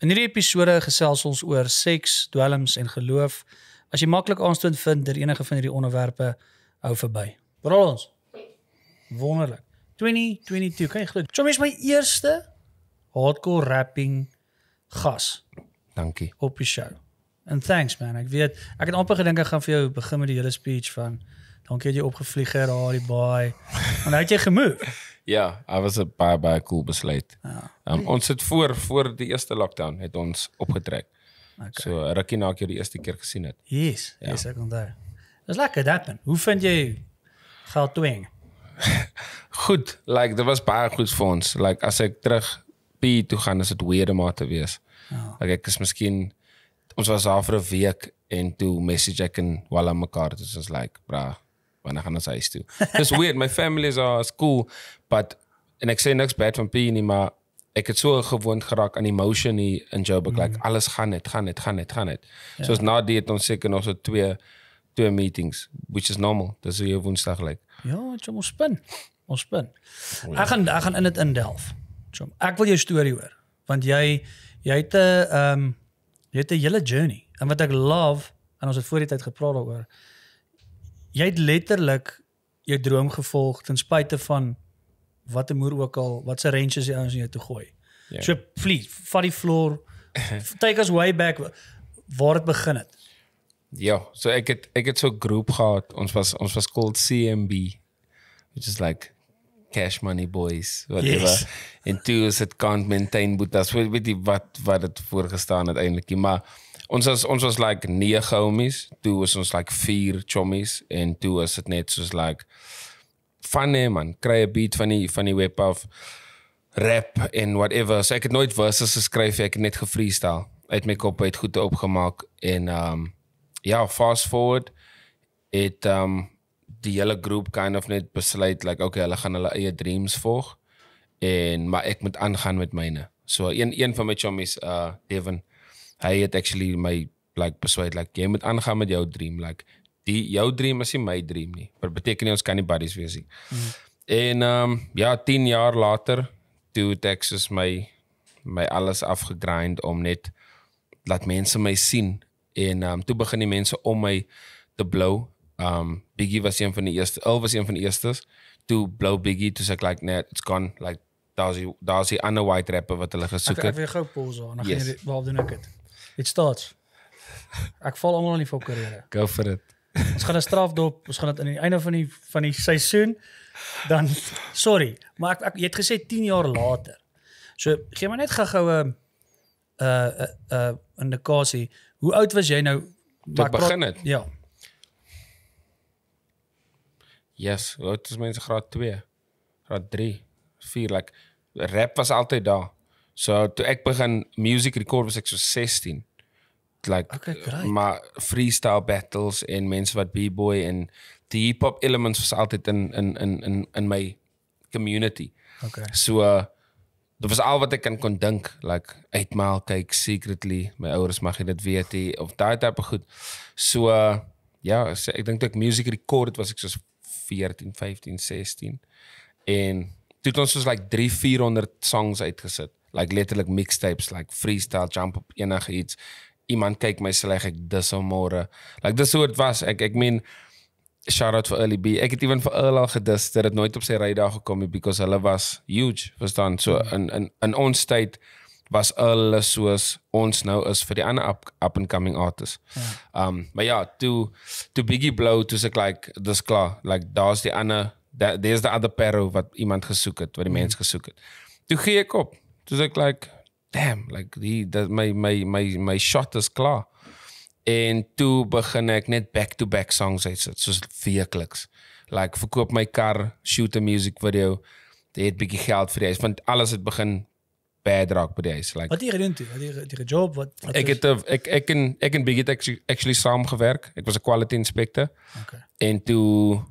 In hierdie episode gesels ons oor seks, dwelms en geloof. As jy maklik aanstoot vind deur enige van hierdie onderwerpe, hou verby. Praat ons. Wonderlik. 2022, kyk glo. Chommy is my eerste hardcore rapping gas. Dankie. Op die show. And thanks man. Ek weet ek het amper gedink ek gaan vir jou begin met die hele speech van dankie dat jy opgevlieg het, daai boy. En hoe het jy gemove? Ja, dit was 'n baie baie cool besluit. Ja. Um, ons het voor voor die eerste lockdown het ons opgetrek. Okay. So rukkie na nou ek jou die eerste keer gesien het. Yes, ja. yes ek onthou. Dis lekker daarin. Hoe vind jy geld twing? goed, like dit was baie goed vir ons. Like as ek terug P toe gaan, is dit weer maar te wees. Ja. Like ek is miskien ons was daar vir 'n week en toe message ek en voilà mekaar. Dit is like, bra wanneer gaan ons huis toe. Dis weird, my family is all cool, but en ek sê niks bad van Pienie, maar ek het so gewoond geraak aan die motion hier in Joburg, mm. like alles gaan net, gaan net, gaan net, gaan net. Yeah. Ja. So ons na die het ons seker nog so twee twee meetings, which is normal. Dis hier Woensdag like. Ja, jy moet spin. Ons spin. Oh, ja. Ek gaan ek gaan in dit indelf. Jom. Ek wil jou storie hoor, want jy jy het 'n ehm um, jy het 'n hele journey en wat ek love en ons het voor die tyd gepraat daaroor jy het letterlik jou droom gevolg ten spyte van wat 'n moer ook al wat se ranges die ouens in jou toe gooi. Yeah. Ja. So please, vat die floor. take us way back waar dit begin het. Ja, so ek het ek het so groep gehad. Ons was ons was called CMB which is like cash money boys whatever. Yes. En toe is dit can't maintain but that's what wat wat dit voorgestaan het eintlik, maar ons was ons was like nege homies, toe was ons like vier chommies en toe was dit net soos like fun hey man, kry 'n beat van die van die web af rap en whatever. So ek het nooit verses geskryf, ek het net gefreestyle uit my kop uit goed opgemaak en um ja, fast forward het um die hele groep kind of net besluit like okay, hulle gaan hulle eie dreams volg en maar ek moet aangaan met myne. So een een van my chommies uh eh, Devin hy het actually my like persuade like jy moet aangaan met jou dream like die jou dream is nie my dream nie maar beteken nie ons kan nie buddies wees nie mm. en um ja 10 jaar later toe Texas my my alles afgegrind om net laat mense my sien en um toe begin die mense om my te blou um ehm, Biggie was een van die eerste al was een van die eerstes toe blou Biggie toe sê like net it's gone like daar's daar's 'n ander white rapper wat hulle gesoek het ek, ek wil gou pause aan dan yes. gaan jy waar doen ek dit It starts. Ek val almal aan die fop karriere. Go for it. Ons gaan 'n straf dop, ons gaan dit aan die einde van die van die seisoen dan sorry, maar ek, ek jy het gesê 10 jaar later. So gee my net gou-gou 'n uh uh, uh indikasie. Hoe oud was jy nou toe ek begin het? Ja. Yes, ou dit is mense graad 2, graad 3, 4 like rap was altyd daar. So toe ek begin music record was ek so 16. Like okay, maar freestyle battles en mense wat B-boy en die hip hop elements was altyd in in in in in my community. Okay. So uh, dit was al wat ek kan kon dink like uitmaal kyk secretly my ouers mag jy dit weet hê of daai tipe goed. So uh, ja, so, ek dink ek music record was ek so 14, 15, 16 en toe het ons soos like 3 400 songs uitgesit like letterlik mixtapes like freestyle jump op enige iets iemand kyk my sleg ek dis al môre like dis hoe dit was ek ek meen shout out vir early b ek het ewen vir early al gedis dat dit nooit op sy rydag gekom het because hulle was huge verstaan so hmm. in in in ons tyd was early soos ons nou is vir die ander up, up and coming artists ja. um maar ja toe toe biggie blow toe se like dis klaar like daar's die ander daar's die ander pero wat iemand gesoek het wat die hmm. mens gesoek het toe gee ek op Dis ek like damn like die dat my my my my shot is klaar. En toe begin ek net back to back songs uitsit soos weekliks. Like verkoop my kar, shoot 'n music video, dit bietjie geld vir die huis want alles het begin bad rock by die huis like. Wat jy gedoen toe? Wat jy jy job wat, wat Ek het ek ek en ek en bietjie actually saamgewerk. Ek was 'n quality inspector. Okay. En toe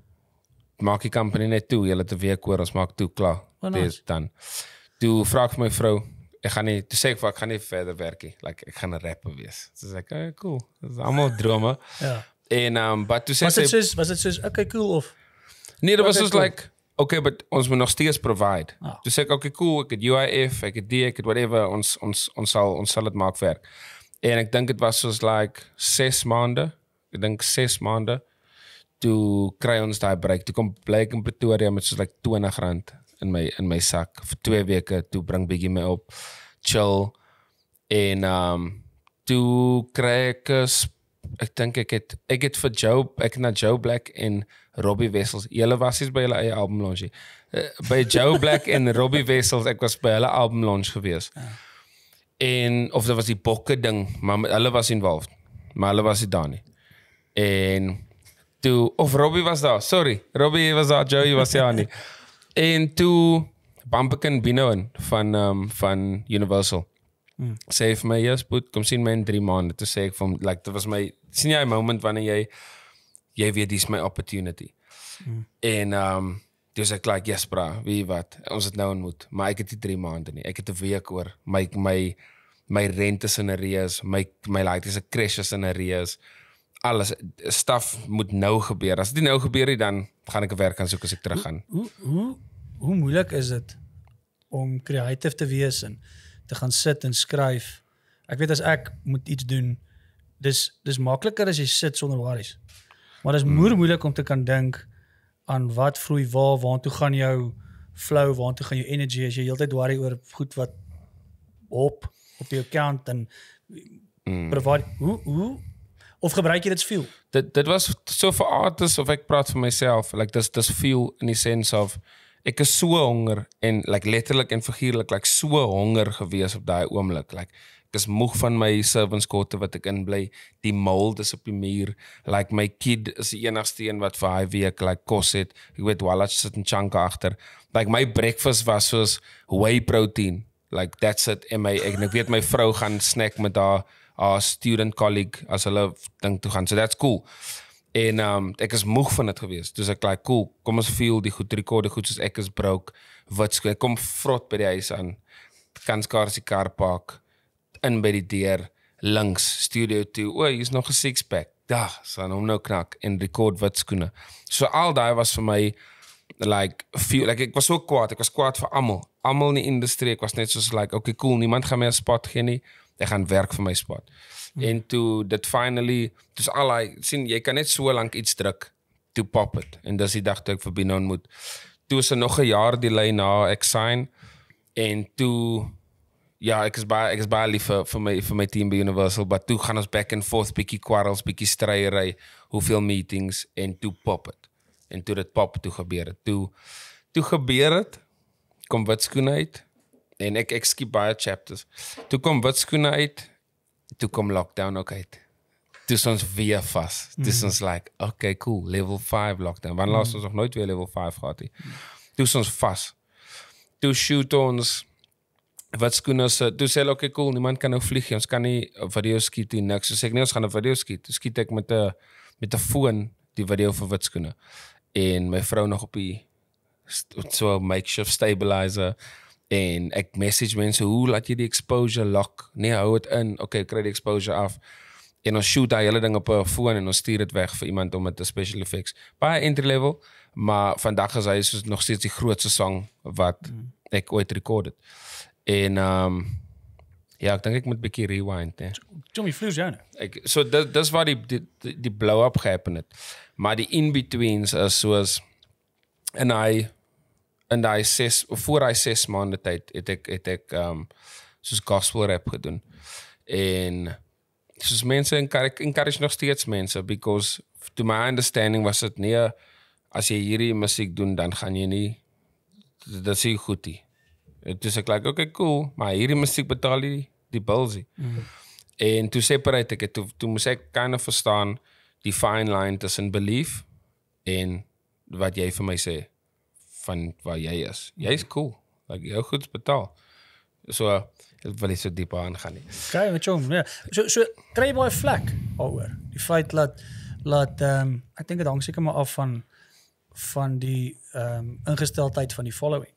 maak die company net toe, jy het 'n week oor, ons maak toe klaar. Dis oh, dan. Nice toe vra ek vir my vrou ek gaan nie toe sê ek ek gaan nie verder werk nie like ek gaan 'n rapper wees so sê ek okay cool dis almal drome ja en um but toe sê was dit soos was dit soos okay cool of nee dit was soos cool? like okay but ons moet nog steeds provide oh. toe sê ek okay cool ek het UIF ek het D ek het whatever ons ons ons sal ons sal dit maak werk en ek dink dit was soos like 6 maande ek dink 6 maande toe kry ons daai break toe kom bly in Pretoria met soos like 20 rand in my in my sak vir 2 weke toe bring bietjie my op chill en um toe kry ek ek dink ek het ek het vir Joe ek na Joe Black en Robbie Wessels hulle was hier by hulle eie album launch uh, by Joe Black en Robbie Wessels ek was by hulle album launch gewees ja. en of dit was die bokke ding maar hulle was involved maar hulle was nie daar nie en toe of Robbie was daar sorry Robbie was daar Joe was ja nie En toe Bumpkin Bino in van um, van Universal. Hmm. Sê vir my, "Jesus, put kom sien my in 3 maande." Toe sê ek vir hom, "Like, dit was my sien jy 'n moment wanneer jy jy weet dis my opportunity." Hmm. En um Dit is ek like yes bra, wie wat. Ons het nou ontmoet, maar ek het nie 3 maande nie. Ek het 'n week oor. My my my rente is in 'n reus, my my like dis 'n crash is in 'n reus. Alles stuff moet nou gebeur. As dit nou gebeur, dan gaan ek 'n werk aan soek as ek terug gaan. Hoe hoe hoe moeilik is dit om kreatief te wees en te gaan sit en skryf? Ek weet as ek moet iets doen, dis dis makliker as jy sit sonder worries. Maar dis hmm. moeë moeilik om te kan dink aan wat vloei waar, waartoe gaan jou flow, waartoe gaan jou energy as jy heeltyd worry oor goed wat op op jou account en mm. provide hoe hoe of gebruik jy dit veel? Dit dit was so vir artists of ek praat vir myself, like dis dis feel in the sense of ek is so honger en like letterlik en figuurlik like so honger gewees op daai oomblik. Like ek is moeg van my servants quarte wat ek inbly. Die mold is op die muur. Like my kid is die enigste een wat vir hy week like kos het. Ek weet Wallace sit in chunk agter. Like my breakfast was soos whey protein. Like that's it in my ek, ek weet my vrou gaan snack met haar haar student colleague as hulle dink toe gaan. So that's cool. En um ek is moeg van dit gewees. Dis ek like cool. Kom ons feel die goed rekorde goed soos ek is broke. Wat ek kom vrot by die huis aan. Kans kar se kar park in by die deur links studio toe. O, hier's nog 'n six pack. Dag, son, hom nou knak en rekord wat skoene. So al daai was vir my like feel like ek was so kwaad. Ek was kwaad vir almal. Almal in die industrie. Ek was net soos like okay cool, niemand gaan my spot gee nie. Ek gaan werk vir my spot. Mm. En toe dit finally, dis al hy sien jy kan net so lank iets druk toe pop dit. En dis die dag toe ek vir Binon moet. Toe is er nog 'n jaar delay na ek sign en toe ja, ek is baie ek is baie lief vir vir my vir my team by Universal, maar toe gaan ons back and forth bietjie quarrels, bietjie stryery, hoeveel meetings en toe pop dit. En toe dit pop toe gebeur het. Toe toe gebeur dit kom wit skoen uit en ek ek skiep baie chapters. Toe kom wit skoen uit toe kom lockdown ook uit. Dis ons weer vas. Dis mm -hmm. ons like, okay, cool, level 5 lockdown. Want laas mm -hmm. ons nog nooit weer level 5 gehad nie. Dis ons vas. Toe shoot ons wat skoon ons toe sê okay, cool, niemand kan nou vlieg nie. Ons kan nie video skiet nie. Niks. Ons sê ek nee, ons gaan 'n video skiet. Ons skiet ek met 'n met 'n foon die video vir wat skoon. En my vrou nog op die so 'n makeshift stabilizer en ek message mense hoe laat jy die exposure lock nee hou dit in okay kry die exposure af en ons shoot daai hele ding op 'n foon en ons stuur dit weg vir iemand om dit te special effects baie entry level maar vandag is hy soos nog steeds die grootste sang wat mm. ek ooit rekord het en ehm um, ja ek dink ek moet 'n bietjie rewind hè Jomie vloes ja ek so dis dis waar die die, die blow up gebeur het maar die in betweens is soos en hy in daai 6 voor hy 6 maande tyd het ek het ek ehm um, soos gospel rap gedoen. En soos mense en ek encourage nog steeds mense because to my understanding was dit nie as jy hierdie musiek doen dan gaan jy nie dit sê goed nie. Dit is ek like okay cool, maar hierdie musiek betaal die die bills. Mm. En to separate ek to to moet ek kan verstaan die fine line tussen belief en wat jy vir my sê van waar jy is. Jy's mhm. cool. Like jou goeds betaal. So ek wil nie so diep aan gaan nie. Okay, met jou. Ja. Nee. So so kry baie vlek daaroor. Die feit dat dat ehm um, ek dink dit hang seker maar af van van die ehm um, ingesteldheid van die following.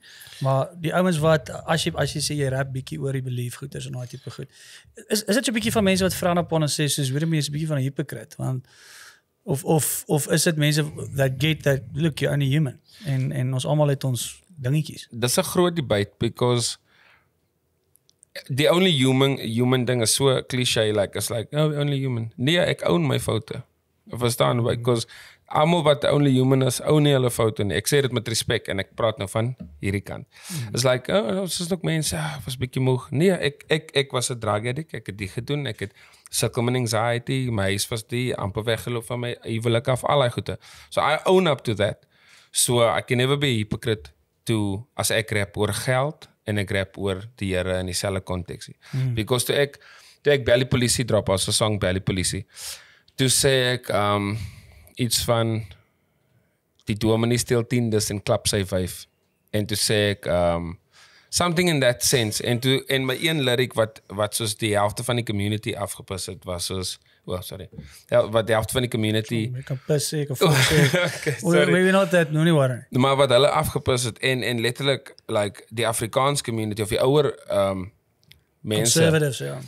Maar die ouens wat as jy as jy sê jy rap bietjie oor die belief goeders en daai tipe goed. Is is dit so 'n bietjie van mense wat vra na pon en sê soos hoor jy mens 'n bietjie van 'n hypocrite want of of of is dit mense that get that look you any human en en ons almal het ons dingetjies. Dis 'n groot debate because the only human human ding is so cliché like it's like oh only human. Nee, ek own my foute. Verstaan mm -hmm. because I'm about the only human as own hulle foute nie. Ek sê dit met respek en ek praat nou van hierdie kant. Mm -hmm. It's like oh ons is nog mense, ah, was 'n bietjie moeg. Nee, ek ek ek was 'n drug addict. Ek het dit gedoen. Ek het sukkel met anxiety, my huis was die amper weggeloop van my huwelik af, al daai goeie. So I own up to that. So I can never be hypocrite to as ek rap oor geld en ek rap oor die Here in dieselfde konteks nie. Mm. Because to ek to ek belly police drop as 'n song belly police. To say ek um iets van die dominee steel 10 dis en klap sy 5 en te sê ek um something in that sense en toe en my een lyric wat wat soos die helfte van die community afgepis het was soos Well, oh, sorry. Hel ja, wat die helfte van die community Ek kan piss ek of sê. Maybe not that no anywhere. Maar wat hulle afgepis het en en letterlik like die Afrikaans community of die ouer um mense conservatives ja.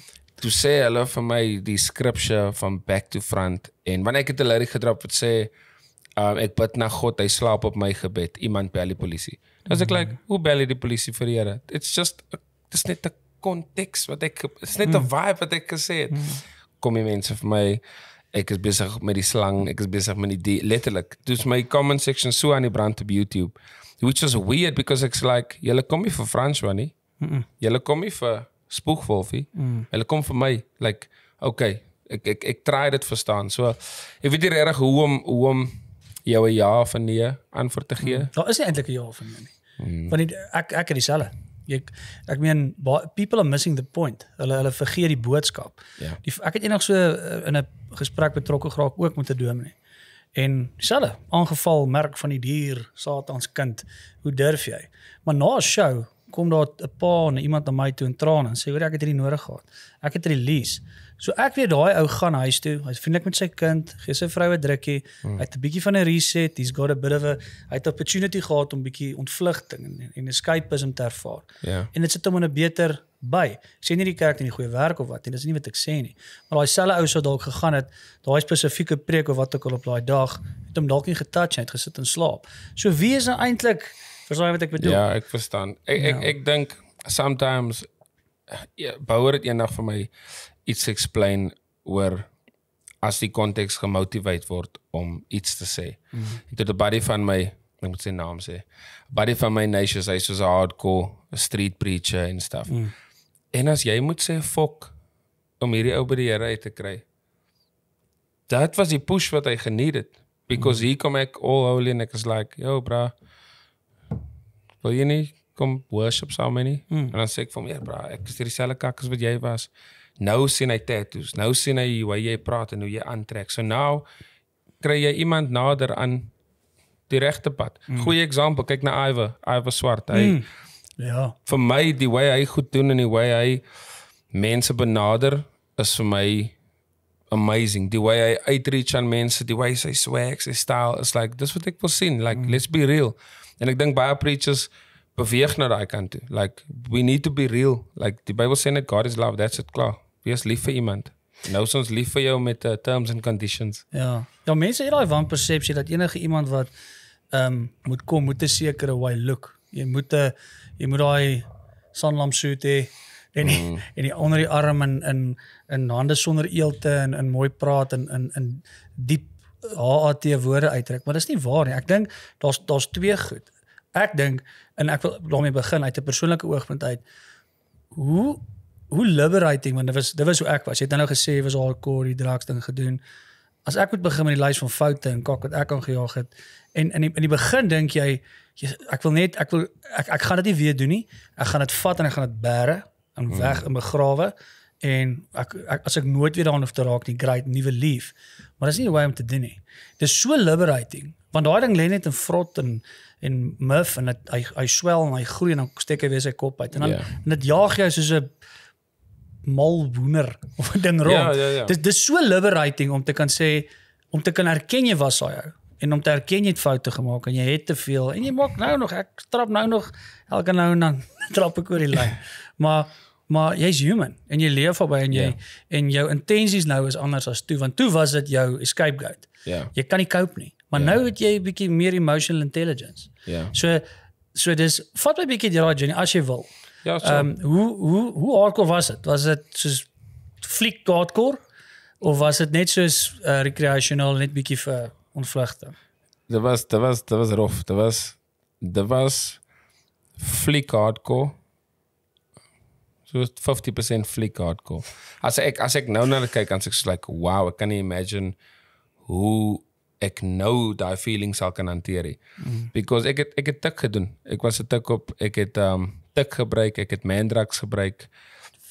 Toe sê hulle vir my die scripture van back to front en wanneer ek dit 'n lyric gedrap het sê um ek bid na God hy slaap op my gebed. Iemand bel die polisie. Dus ik hmm. like, hoe bel je de politie voor It's just, het is net de context wat ik, het is net de hmm. vibe wat ik kan zeggen hmm. Kom je mensen voor mij, ik is bezig met die slang, ik is bezig met die, die letterlijk. Dus mijn comment section zo aan die brand op YouTube. Which was weird, because it's like, jullie komen voor Frans, jelle kom Jullie komen voor spoegwolfie. Mm. Jullie komen voor mij. Like, oké, ik, ik, ik try dit verstaan. So, ik weet niet erg hoe om, hoe om jou 'n ja of 'n nee antwoord te gee? Hmm. Daar is nie eintlik 'n ja of 'n nee nie. Hmm. Want die, ek ek het dieselfde. Ek ek meen people are missing the point. Hulle hulle vergeet die boodskap. Yeah. Ja. Die, ek het eendag so eh, in 'n gesprek betrokke geraak ook met 'n dominee. En dieselfde, aangeval merk van die dier, Satan se kind. Hoe durf jy? Maar na 'n show kom daar 'n pa en iemand na my toe in trane en sê hoor ek het hierdie nodig gehad. Ek het release. So ek weet daai ou gaan huis toe, hy's vriendelik met sy kind, gee sy vroue drukkie, mm. hy't 'n bietjie van 'n reset, he's got a bit of a hy't opportunity gehad om bietjie ontvlugting en, en escapism te ervaar. Yeah. Ja. En dit sit hom in 'n beter by. Ek sê nie die kerk doen nie goeie werk of wat nie, dis nie wat ek sê nie. Maar daai selfe ou sou dalk gegaan het, daai spesifieke preek of wat ook al op daai dag, het hom dalk nie getouch nie, het gesit en slaap. So wie is nou eintlik Verstaan wat ek bedoel? Ja, ek verstaan. Ek ek, ja. ek, ek dink sometimes ja, bouer dit eendag vir my iets explain oor as die konteks gemotiveer word om iets te sê. Mm -hmm. Tot 'n buddy van my, ek moet sy naam sê. Buddy van my Nations, hy's so 'n hardcore street preacher en stuff. Mm. En as jy moet sê fok om hierdie ou by die Here uit te kry. Dat was die push wat hy geniet het because mm. he come back all holy and it's like, "Yo bro, wil jy nie kom worship saam met my nie?" Mm. En dan sê ek vir hom, "Ja bro, ek is dieselfde kak as wat jy was." Nou sien hy tattoos. Nou sien hy hoe jy praat en hoe jy aantrek. So nou kry jy iemand nader aan die regte pad. Mm. Goeie voorbeeld, kyk na Iwe, Iwe Swart. Hy mm. ja. Vir my die way hy goed doen en die way hy mense benader is vir my amazing. Die way hy uitreach aan mense, die way hy swag, sy style is like dis wat ek wil sien. Like mm. let's be real. En ek dink baie preachers beweeg na daai kant toe. Like we need to be real. Like die Bybel sê net God is love, that's it, klaar wees lief vir iemand. Nou is ons lief vir jou met uh, terms and conditions. Ja. Ja, mense het daai wanpersepsie dat enige iemand wat ehm um, moet kom moet 'n sekere way look. Jy moet 'n jy moet daai sunlam suit hê en die, mm. en die onder die arm en in in hande sonder eelte en in mooi praat en in in diep HAT woorde uitdruk, maar dit is nie waar nie. Ek dink daar's daar's twee goed. Ek dink en ek wil daarmee begin uit 'n persoonlike oogpunt uit. Hoe hoe liberating want dit was dit was hoe ek was. Jy het nou, nou gesê was al kor die drugs ding gedoen. As ek moet begin met die lys van foute en kak wat ek aan gejaag het en in die, in die begin dink jy, jy ek wil net ek wil ek ek gaan dit nie weer doen nie. Ek gaan dit vat en ek gaan dit bære en hmm. weg in begrawe en ek, ek as ek nooit weer daaroor te raak die great nuwe lief. Maar dis nie hoe om te doen nie. Dis so liberating want daai ding lê net in vrot en en muff en het, hy hy swel en hy groei en dan steek hy weer sy kop uit en dan yeah. Ja. en dit jaag jou soos 'n mal woener of 'n ding ja, rond. Ja, ja, ja. Dis dis so liberating om te kan sê om te kan erken jy was daai ou en om te erken jy het foute gemaak en jy het te veel en jy maak nou nog ek trap nou nog elke nou en dan trap ek oor die lyn. Maar maar jy's human en jy leef op by en jy yeah. Ja. en jou intensies nou is anders as toe want toe was dit jou escape gate. Ja. Yeah. Jy kan nie cope nie. Maar yeah. Ja. nou het jy 'n bietjie meer emotional intelligence. Ja. Yeah. So so dis vat my bietjie deur daai journey as jy wil. Ja, so. um, hoe, hoe, hoe hardcore was het? Was het soos fliek hardcore? Of was het net soos uh, recreational, net bykie vir ontvluchten? Dat was, dat was, dat was rof. Dat was, dat was fliek hardcore. Soos 50% fliek hardcore. As ek, as ek nou naar kyk, dan is ek soos like, wow, ek kan nie imagine hoe ek nou die feeling sal kan hanteer. Mm. Because ek het, ek het tik gedoen. Ek was een tik op, ek het, um, tik gebruik, ek het Mandrax gebruik.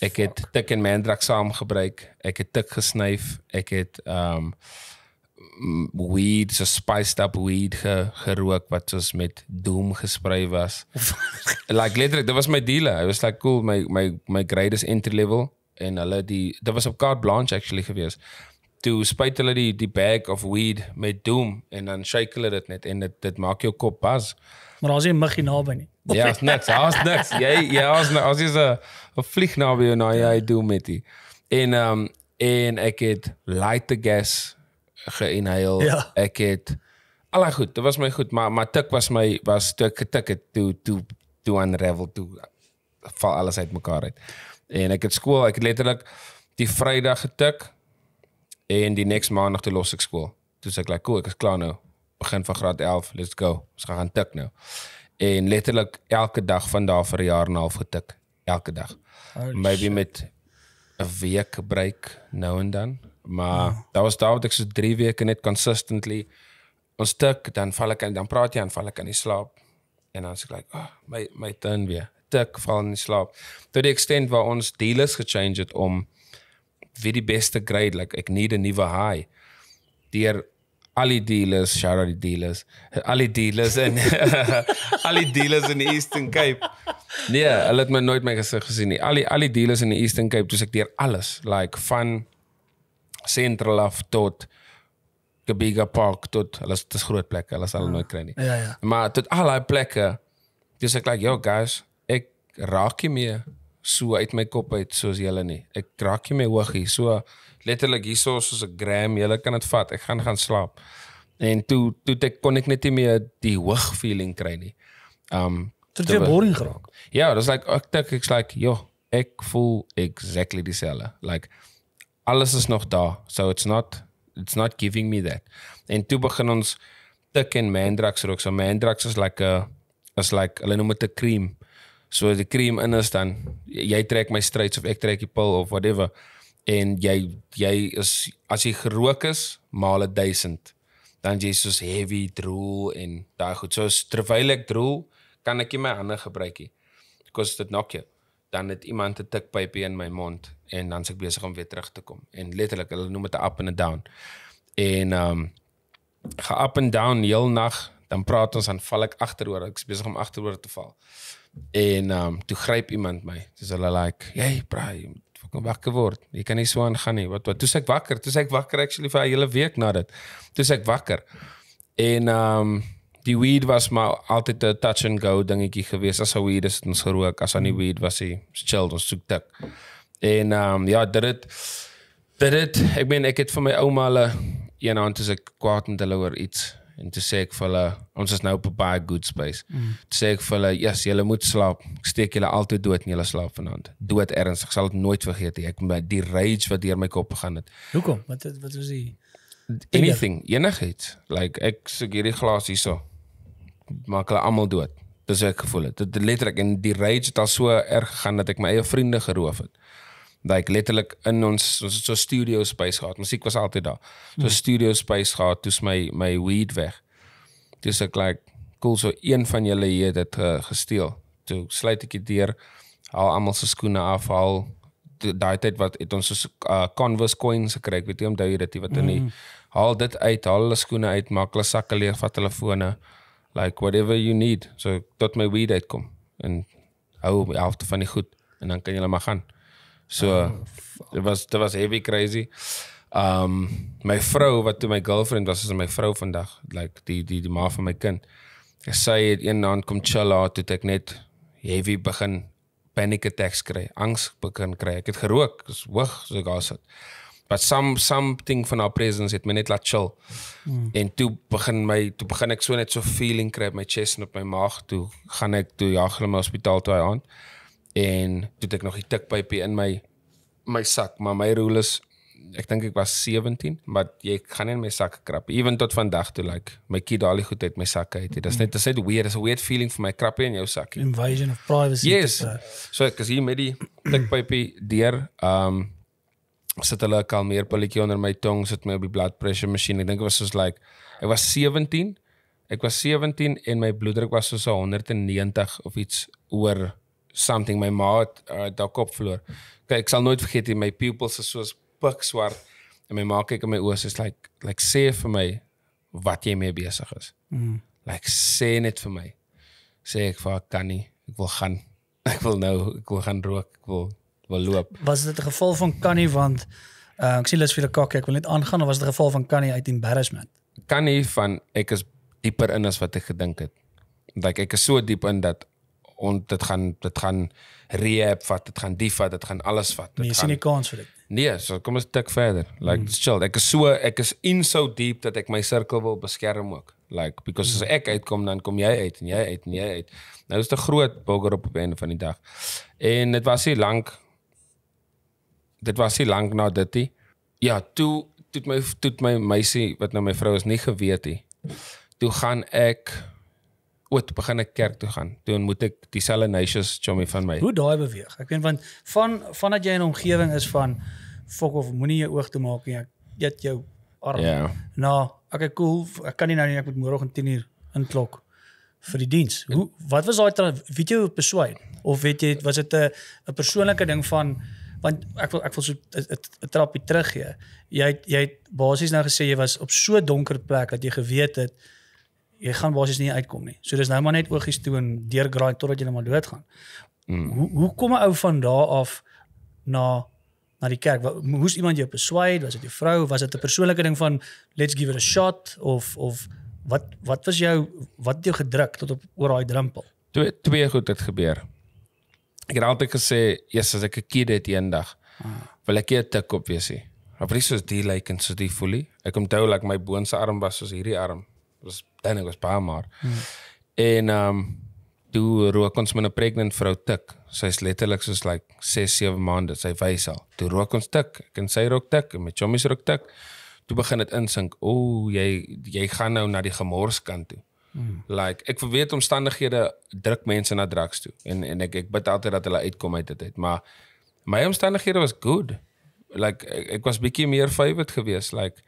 Ek het Fuck. tik en Mandrax saam gebruik. Ek het tik gesnyf. Ek het um weed, so spiced up weed ge, gerook wat soos met doom gesprei was. like letterlik, dit was my dealer. Hy was like cool, my my my grade is entry level en hulle die dit was op Card Blanche actually gewees. Toe spuit hulle die die bag of weed met doom en dan shake hulle dit net en dit dit maak jou kop bas. Maar as jy muggie naby nie. Ja, as niks, as niks. Jy jy as as jy 'n vlieg na by nou jy doen met die. En ehm um, en ek het light the gas geinhaal. Ja. Ek het Alre goed, dit was my goed, maar maar tik was my was toe ek tik het toe toe toe unravel toe val alles uit mekaar uit. En ek het skool, ek het letterlik die Vrydag getik en die next Maandag toe los ek skool. Toe sê ek like, "Cool, ek is klaar nou. Begin van graad 11, let's go. Ons gaan gaan tik nou." en letterlik elke dag van daar vir 'n jaar en 'n half getik elke dag oh, maybe shit. met 'n week break nou en dan maar oh. daar was daar wat ek so 3 weke net consistently ons tik dan val ek dan praat jy en val ek in die slaap en dan sê ek like oh, my my turn weer tik val in die slaap tot die extent waar ons dealers gechange het om wie die beste grade like ek need 'n nuwe high deur al die dealers, shout out die dealers. Al die dealers in al die dealers in die Eastern Cape. Nee, hulle het my nooit my gesig gesien nie. Al die al die dealers in die Eastern Cape, toe ek deur alles, like van Central af tot Gebiga Park tot, hulle is groot plekke, hulle sal ja. nooit kry nie. Ja ja. Maar tot al daai plekke, dis ek like, yo guys, ek raak nie meer so uit my kop uit soos julle nie. Ek raak nie meer hoogie so letterlik hierso soos 'n gram, jy kan dit vat. Ek gaan gaan slaap. En toe toe ek kon ek net nie meer die hoog feeling kry nie. Um toe jy boring geraak. Ja, dis like ek dink ek's like, "Jo, ek voel exactly dieselfde." Like alles is nog daar. So it's not it's not giving me that. En toe begin ons tik en mandrax rook. So mandrax is like 'n is like hulle noem dit 'n cream. So as die cream in is dan jy trek my stryds of ek trek die pil of whatever en jy jy is as jy gerook is maal 1000 dan jy soos heavy drool en daai goed soos terwyl ek drool kan ek my hande gebruikie kos dit nak jy dan het iemand 'n tikpypie in my mond en dan s'ek besig om weer terug te kom en letterlik hulle noem dit 'n up and a down en um ehm, ga up and down heel nag dan praat ons dan val ek agteroor ek's besig om agteroor te val en um toe gryp iemand my soos hulle like hey braai wakker word. Jy kan nie so aangaan nie. Wat wat toe ek wakker, toe ek wakker actually vir 'n hele week na dit. Toe ek wakker. En ehm um, die weed was maar altyd 'n touch and go dingetjie gewees. As hy weed is het ons gerook, as hy nie weed was hy chill ons soek dik. En ehm um, ja, dit het dit het ek meen ek het vir my ouma hulle een aand toe ek kwaad met hulle oor iets En toen zei ik van, eh, ons is nou op 'n baie good space. Mm. Toe sê eh, "Yes, jullie moet slaap. Ek steek jullie altyd dood in jullie slaap doe het ernstig. Ik zal het nooit vergeten. Ek die rage wat deur my kop gegaan het." Hoekom? Wat wat was die anything, enigiets. Like ek sê hierdie glas hierso. Maak hulle almal dood. Dis ek gevoel het. Dit letterlik en die rage het al so erg gegaan dat ik mijn eie vriende geroof like letterlik in ons ons het so studio space gehad. Musiek was altyd daar. So mm. studio space gehad, toe's my my weed weg. Dis ek like cool so een van julle hier het dit uh, gesteel. Toe sluit ek die deur, haal almal se skoene af, haal daai tyd wat het ons so uh, eh, canvas coins gekry. Ek weet nie onthou jy dit wat in die mm. haal dit uit, haal hulle skoene uit, maak hulle sakke leeg, vat hulle telefone. Like whatever you need. So tot my weed uitkom en hou die helfte van die goed en dan kan jy hulle maar gaan. So oh, dit was dit was heavy crazy. Um my vrou wat toe my girlfriend was, is my vrou vandag, like die die die ma van my kind. Sy het een aand kom chill out toe ek net heavy begin panic attacks kry, angs begin kry. Ek het gerook, is hoog so ek daar sit. But some something from our presence het my net laat chill. Mm. En toe begin my toe begin ek so net so feeling kry op my chest en op my maag toe gaan ek toe jaag hulle my hospitaal toe aan en toe het ek nog die tikpypie in my my sak, maar my rule is ek dink ek was 17, maar jy gaan nie in my sak krap nie. Ewen tot vandag toe lyk like, my kid daai goed uit my sak uit. Dit is net dit is weird, is 'n weird feeling vir my krappie in jou sak. Invasion of privacy. Yes. So ek sê met die tikpypie deur, um sit hulle 'n kalmeerpilletjie onder my tong, sit my op die blood pressure masjien. Ek dink dit was soos like ek was 17. Ek was 17 en my bloeddruk was soos 190 of iets oor something my ma het uh, eh, daar kop verloor. Kyk, ek sal nooit vergeet hoe my pupils is soos pik swart en my ma kyk in my oë soos like like sê vir my wat jy mee besig is. Mm. Like sê net vir my. Sê ek vir kan nie. Ek wil gaan. Ek wil nou ek wil gaan rook. Ek wil wil loop. Was dit 'n geval van kan nie want uh, ek sien hulle is vir 'n kakkie. Ek wil net aangaan of was dit 'n geval van kan nie uit embarrassment? Kan nie van ek is dieper in as wat ek gedink het. Like ek is so diep in dat ons dit gaan dit gaan rehab vat, dit gaan defat, dit gaan alles vat. Nee, jy sien nie kans vir dit. Nee, so kom ons tik verder. Like mm. chill. Ek is so ek is in so deep dat ek my sirkel wil beskerm ook. Like because mm. as hmm. ek uitkom dan kom jy uit en jy uit en jy uit. Nou is 'n groot bugger op op einde van die dag. En dit was nie lank dit was nie lank na dit nie. Ja, toe toe my toe my meisie wat nou my vrou is nie geweet nie. Toe gaan ek oet begin ek kerk toe gaan. Toe moet ek dieselfde nations chommy van my. Hoe daai beweeg? Ek weet want van vandat jy in 'n omgewing is van fok of moenie jou oog toemaak nie. Ek eet jou arm. Ja. Yeah. Nou, okay cool. Ek kan nie nou nie ek moet môreoggend 10 uur inklok vir die diens. Hoe wat was daai weet jy besway of weet jy was dit 'n 'n persoonlike ding van want ek wil ek wil so 'n trappie terug gee. Jy jy het basies nou gesê jy was op so 'n donker plek dat jy geweet het jy gaan basies nie uitkom nie. So dis nou maar net ogies toe en deurgraai totdat jy net nou maar doodgaan. Mm. Hoe hoe kom 'n ou van daar af na na die kerk? Hoe's iemand jou persuade? Was dit jou vrou? Was dit 'n persoonlike ding van let's give it a shot of of wat wat was jou wat het jou gedruk tot op oor daai drempel? Twee twee goed het gebeur. Ek het altyd gesê, "Jesus, as ek 'n kid het eendag, ah. wil ek net 'n tik op wees." Maar presies die lyk like, en so die voelie. Ek onthou ek like, my boonse arm was soos hierdie arm. Was dan was baie maar. Hmm. En ehm um, toe rook ons met 'n pregnant vrou tik. Sy's letterlik soos like 6, 7 maande, sy wys al. Toe rook ons tik. Ek en sy rook tik en my chommies rook tik. Toe begin dit insink. O, oh, jy jy gaan nou na die gemors kant toe. Hmm. Like ek verweet omstandighede druk mense na drugs toe en en ek ek bid altyd dat hulle uitkom uit dit uit, maar my omstandighede was good. Like ek, ek was bietjie meer favored geweest like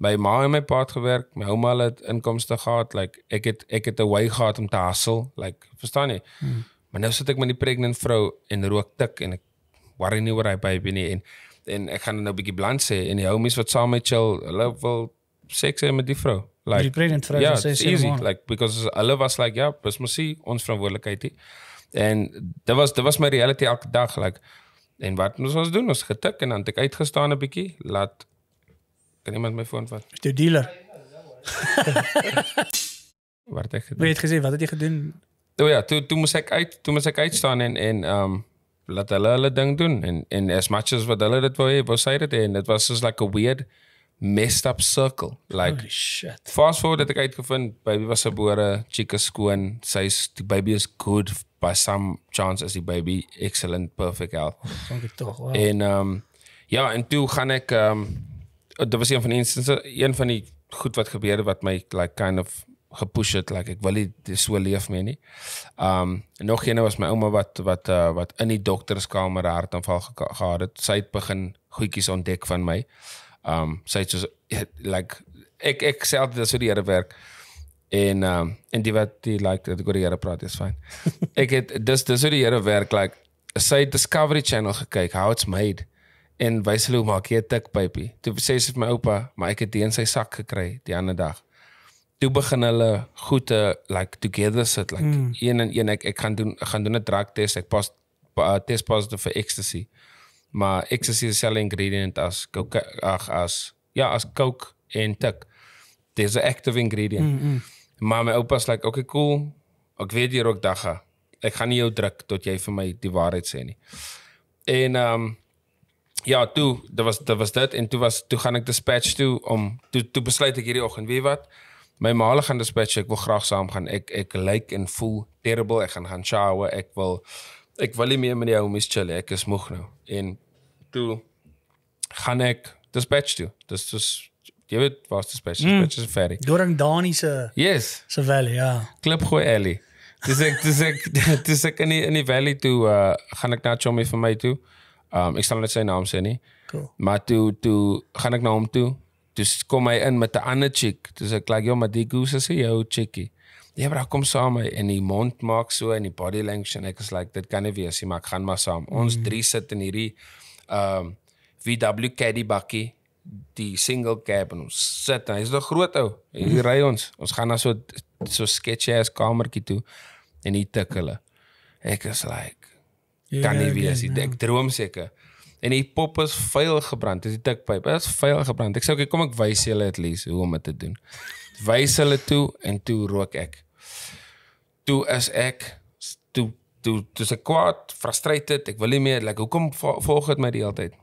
by ma en my pa het gewerk, my ouma het inkomste gehad, like ek het ek het 'n way gehad om te hustle, like verstaan jy? Hmm. Maar nou sit ek met die pregnant vrou en rook tik en ek worry nie oor hy baby nie en en ek gaan nou 'n bietjie bland sê en die homies wat saam met chill, hulle wil seks hê met die vrou. Like die pregnant vrou yeah, sê easy like because love us like ja, yeah, dis mos ie ons verantwoordelikheid hier. En dit was dit was my reality elke dag like en wat moes ons doen? Ons getik en dan het ek uitgestaan 'n bietjie, laat Kan iemand my foon vat? Is jy dealer? wat het ek gedoen? Wie het gesê wat het jy gedoen? O oh ja, toe toe moet ek uit, toe moet ek uit staan en en ehm um, laat hulle hulle ding doen en en as much as wat hulle dit wou hê, wou sy dit en dit was soos like a weird messed up circle. Like Holy shit. Fast forward het ek uitgevind baby was gebore, chika skoon, sy's die baby is good by some chance as die baby excellent perfect health. Dankie tog. Wow. En ehm um, ja, en toe gaan ek ehm um, Oh, dit was een van die instances een van die goed wat gebeurde wat my like kind of gepush het like ek wil dit so leef mee nie. Um en nog een was my ouma wat wat uh, wat in die dokterskamer hartaanval ge gehad het. Sy het begin goedjies ontdek van my. Um sy het so like ek ek sê altyd dat so die Here werk en um en die wat die like dat ek oor die Here praat is fyn. ek het dis dis hoe die Here werk like sy het discovery channel gekyk how it's made en wys hulle hoe maak jy 'n tikpypie. Toe sê sy vir my oupa, maar ek het dit in sy sak gekry die ander dag. Toe begin hulle goede like together sit like mm. een en een ek ek gaan doen ek gaan doen 'n drug test. Ek pas uh, test positief vir ecstasy. Maar ecstasy is selling ingredient as coke ag as ja as coke en tik. There's a active ingredient. Mm -hmm. Maar my oupa's like okay cool. Ek weet jy rok dagga. Ek gaan nie jou druk tot jy vir my die waarheid sê nie. En ehm um, ja, toen, dat was, dat was En toen, was, toen ga ik dispatch toe om... Toen, toen besluit ik hierdie ochtend, weet wat? Mijn malen gaan dispatchen, ik wil graag samen gaan. Ik, ik lijk en voel terrible. Ik ga gaan showen, ik wil... Ik wil niet meer met jou mis ik is moe. nou. En toen ga ik dispatch toe. Dus, dus je weet waar is dispatch, mm. dispatch is ferry. Door een Dani se... Yes. Se valley, ja. club gooi alley. Dus ik, dus ik, dus ik in, die, in die valley toe, uh, eh, ga ik naar Chommy van mij toe... Um ek sal net sy naam sê nie. Cool. Maar toe toe gaan ek na hom toe. Dis kom hy in met 'n ander chick. Dis ek like jou maar die goose sê jou chickie. Ja, maar kom saam en die mond maak so en die body language en ek is like dit kan nie wees nie, maar ek gaan maar saam. Ons mm. drie sit in hierdie um ehm, VW Caddy bakkie, die single cab en ons sit. Hy's 'n groot ou. Hy mm. ry ons. Ons gaan na so so sketchy as kamertjie toe en hy tik hulle. Ek is like kan nie again, wees nie. Ek nee. droom seker. En die pop is vuil gebrand. Dis die tikpyp. Dit is vuil gebrand. Ek sê okay, kom ek wys julle at least hoe om dit te doen. Wys hulle toe en toe rook ek. Toe is ek toe toe toe se kwaad, frustrated. Ek wil nie meer like hoekom volg dit my die hele tyd?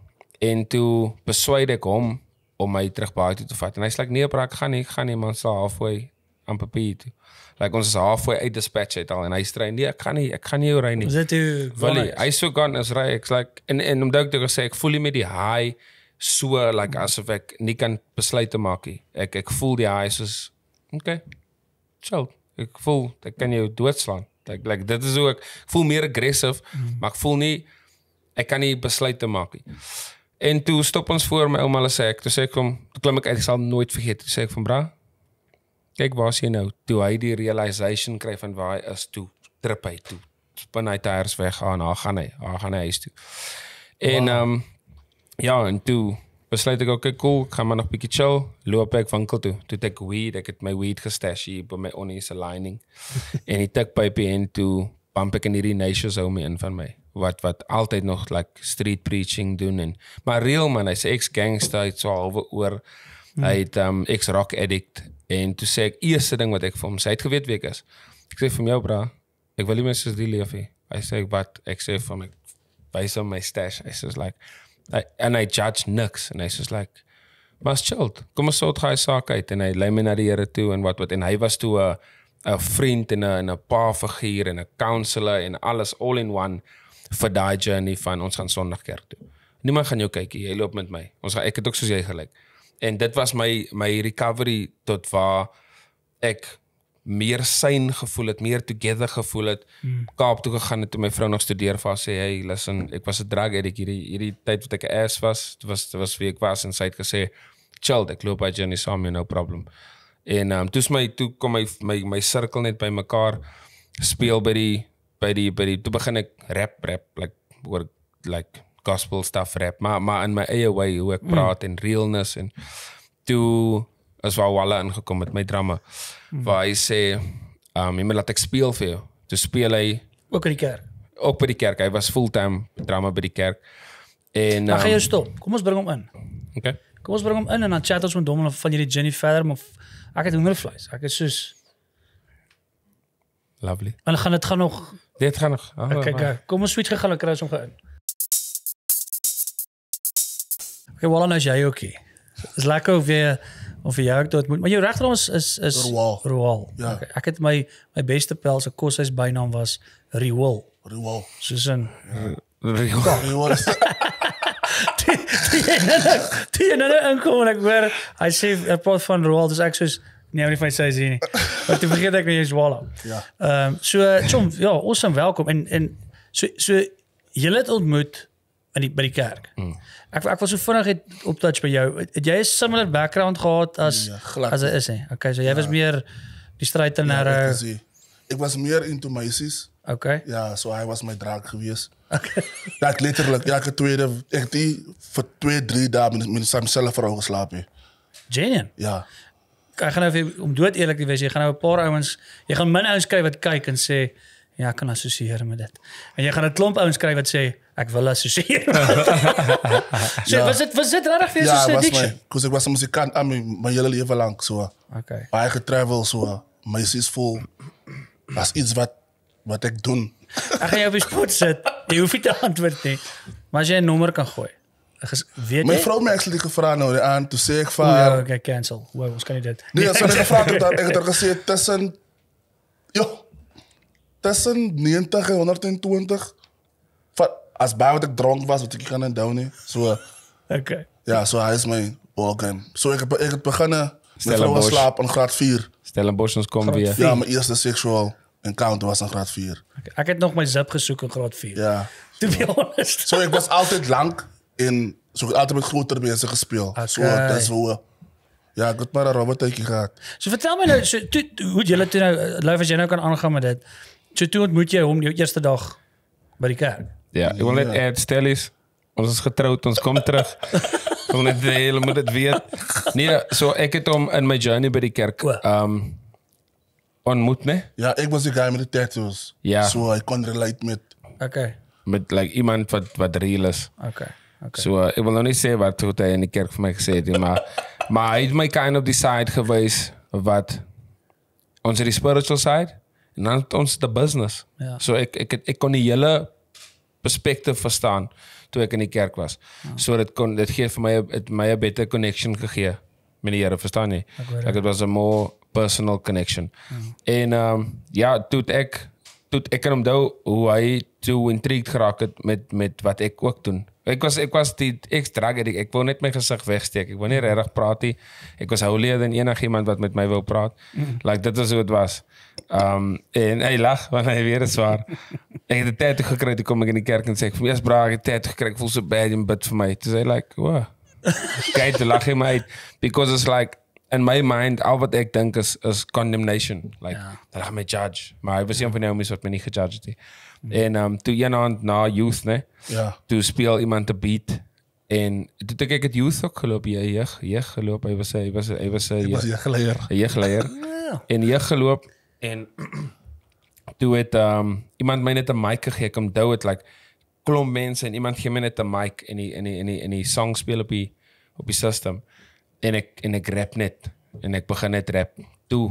En toe besweet ek hom om my terug by huis toe te vat. En hy sê ek nee, bro, ek gaan nie, ek gaan nie man, sal halfway aan papier toe. Like ons is half voor uit dispatch uit al en hy sê nee, ek kan nie ek kan nie ry nie. Is dit hoe? Wel, hy sou gaan as ry ek's like en en om dalk te sê ek voel nie met die high so like asof ek nie kan besluit te maak nie. Ek ek voel die high soos okay. Chill. Ek voel ek kan jou doodslaan. Like like dit is ook ek voel meer aggressive, mm. maar ek voel nie ek kan nie besluit te maak nie. En toe stop ons voor my ouma sê ek, toe sê ek kom, toe klim ek uit, ek sal nooit vergeet. Toe sê ek van bra, kyk waar sy nou toe hy die realization kry van waar hy is toe trip hy toe spin hy tyres weg gaan ah, haar gaan hy haar gaan hy huis toe en wow. um, ehm, ja en toe besluit ek okay cool ek gaan maar nog bietjie chill loop ek winkel toe toe ek weed ek het my weed gestash hier by my onie se lining en ek tik by PN toe pump ek in hierdie nations homie in van my wat wat altyd nog like street preaching doen en maar real man hy's ex gangster hy's al oor hmm. hy't um ehm, ex rock addict En toe sê ek eerste ding wat ek vir hom sê, hy het geweet wie ek is. Ek sê vir my ou bra, ek wil nie meer soos die leef nie. Hy sê ek wat ek sê vir my wys hom my stash. Hy sê's like and I judge nicks and I says like Mas chill. Kom ons sout hy saak uit en hy lei my na die Here toe en wat wat en hy was toe 'n 'n vriend en 'n en 'n pa figuur en 'n counselor en alles all in one vir daai journey van ons gaan Sondag kerk toe. Niemand gaan jou kyk, jy loop met my. Ons ek het ook soos jy gelyk. Like en dit was my my recovery tot waar ek meer syn gevoel het, meer together gevoel het. Mm. Kaap toe gegaan het om my vrou nog studeer vir sê hey, listen, ek was 'n drug addict hierdie hierdie tyd wat ek 'n ass was. Dit was dit was wie ek was en sy het gesê, "Child, ek loop by Jenny saam, you no problem." En ehm um, toe's my toe kom my my my sirkel net by mekaar speel by die by die by die toe begin ek rap rap like oor like gospel stuff rap, maar maar in my eie way hoe ek praat mm. en realness en toe as wou wala ingekom met my drama. Mm. Waar hy sê, "Um, jy moet laat ek speel vir jou." Toe speel hy ook by die kerk. Ook by die kerk. Hy was fulltime drama by die kerk. En Ag, um, jy ehm, stop. Kom ons bring hom in. Okay. Kom ons bring hom in en dan chat ons met hom en van hierdie journey verder, maar ek het honger vleis. Ek is soos lovely. En gaan dit gaan nog Dit gaan nog. Oh, ah, okay, kom ons switch gegaan en kry ons hom ge-in. Gewoon as jy ookie. Dis lekker of je, of je jou tot moet. Maar je rechter is is is Roal. Rual, Ja. Okay. Ek het mijn beste pels, een koshuis bijnaam was Rual. Rual, Susan. in ja. Rual. Riool. Die en dan inkom en Ik weer hij zei 'n praat van Roal, dus ek is, nee, nie van sy sien nie. Maar toe vergeet ik niet nou jy's Walla. Ja. Ehm um, so ja, awesome welkom en en so so je het ontmoet in die by die kerk. Mm. Ek ek was so vinnig het op touch by jou. Het, het jy 'n similar background gehad as ja, as dit is hè. Okay, so jy ja. was meer die stryd en era. Ja, ek was meer into mysies. Okay. Ja, so hy was my draak gewees. Okay. Dat letterlik ja, ek het tweede ek het die vir 2 3 dae met my self vrou geslaap hè. Genian. Ja. Ek gaan nou vir om dood eerlik te wees, jy gaan nou 'n paar ouens, jy gaan min ouens kry wat kyk en sê ja, ek kan assosieer met dit. En jy gaan 'n klomp ouens kry wat sê ek wil assosieer. so ja. was dit was dit reg vir jou so dit? Ja, want ek was 'n musikant I ah, mean, my hele lewe lank so. Okay. Baie getravel so. My sis vol was iets wat wat ek doen. ek gaan jou bespot sit. Jy hoef nie te antwoord nie. Maar jy 'n nommer kan gooi. Ges, my vrou het my gevra nou aan toe sê ek vir Ja, okay, cancel. Wou, ons kan nie dit. Nee, sy het gevra tot dan ek het gesê tussen Ja. Tussen 90 en 120. Als bij wat ik dronk was, wat ik kan en down Zo, Oké. Okay. Ja, zo hij is mijn walk-in. Zo ik heb ik het beginnen met vrouwen slaap een graad 4. Stellen ons komt weer. Ja, mijn eerste seksual encounter was een graad 4. Okay. Ik heb nog mijn zap gezocht in graad 4. Ja. To be honest. Zo ik was altijd lang in, zo ik altijd met grotere mensen gespeeld. Okay. Zo, dat is hoe... Eh, ja, ik had maar een robottekje gehad. Zo vertel me nou, so, to, hoe jullie toen, nou, eh, luister als jij nou kan aangaan met dit. Zo toen ontmoet jij hem die eerste dag bij die kerk. Ja, ik wil net ja. add, stellies. Ons is getrouwd, ons komt terug. Ik wil net delen, moet nee, het weten. Nee, zo, so ik het om in mijn journey bij die kerk um, ontmoet, ne? Ja, ik was die guy met de tattoos. Ja. Zo, so ik kon relate met... Oké. Okay. Met like, iemand wat, wat real is. Oké. Okay. Okay. So, ik wil nog niet zeggen wat hij in de kerk voor mij gezegd heeft, maar, maar hij is mijn kind of die side geweest wat onze spiritual side en dan ons de business. Dus ja. so, ik, ik, ik kon die hele perspektief verstaan toe ek in die kerk was. Ja. So dit kon dit gee vir my het my 'n beter connection gegee met die Here, verstaan jy? Ek het was 'n more personal connection. Ja. En ehm um, ja, toe ek toe ek kan onthou hoe hy toe intrigued geraak het met met wat ek ook doen. Ek was ek was die ekstra gedig. Ek wou net my gesig wegsteek. Ek wou nie regtig praat nie. Ek was houleer dan enigiemand wat met my wou praat. Like dit was hoe dit was. Ehm um, en hy lag wanneer hy weer swaar. Ek het tyd gekry toe kom ek in die kerk en sê ek vir my is braag ek tyd gekry ek voel so baie in bid vir my. Dit is like, "Wow." Gaan te lag hy my uit because it's like in my mind al wat ek dink is is condemnation like dat ja. yeah. hulle my judge maar hy was yeah. een van die homies wat my nie gejudge het nie mm. en um toe een aand na youth nê ja toe speel iemand te beat en toe ek het youth ook geloop jy jeug jeug geloop hy was hy was hy was 'n jeugleier 'n jeugleier ja. en jeug geloop en toe het um iemand my net 'n mic gegee kom dou het like klomp mense en iemand gee my net 'n mic en die en die en die en die song speel op die op die system en ek en ek rap net en ek begin net rap toe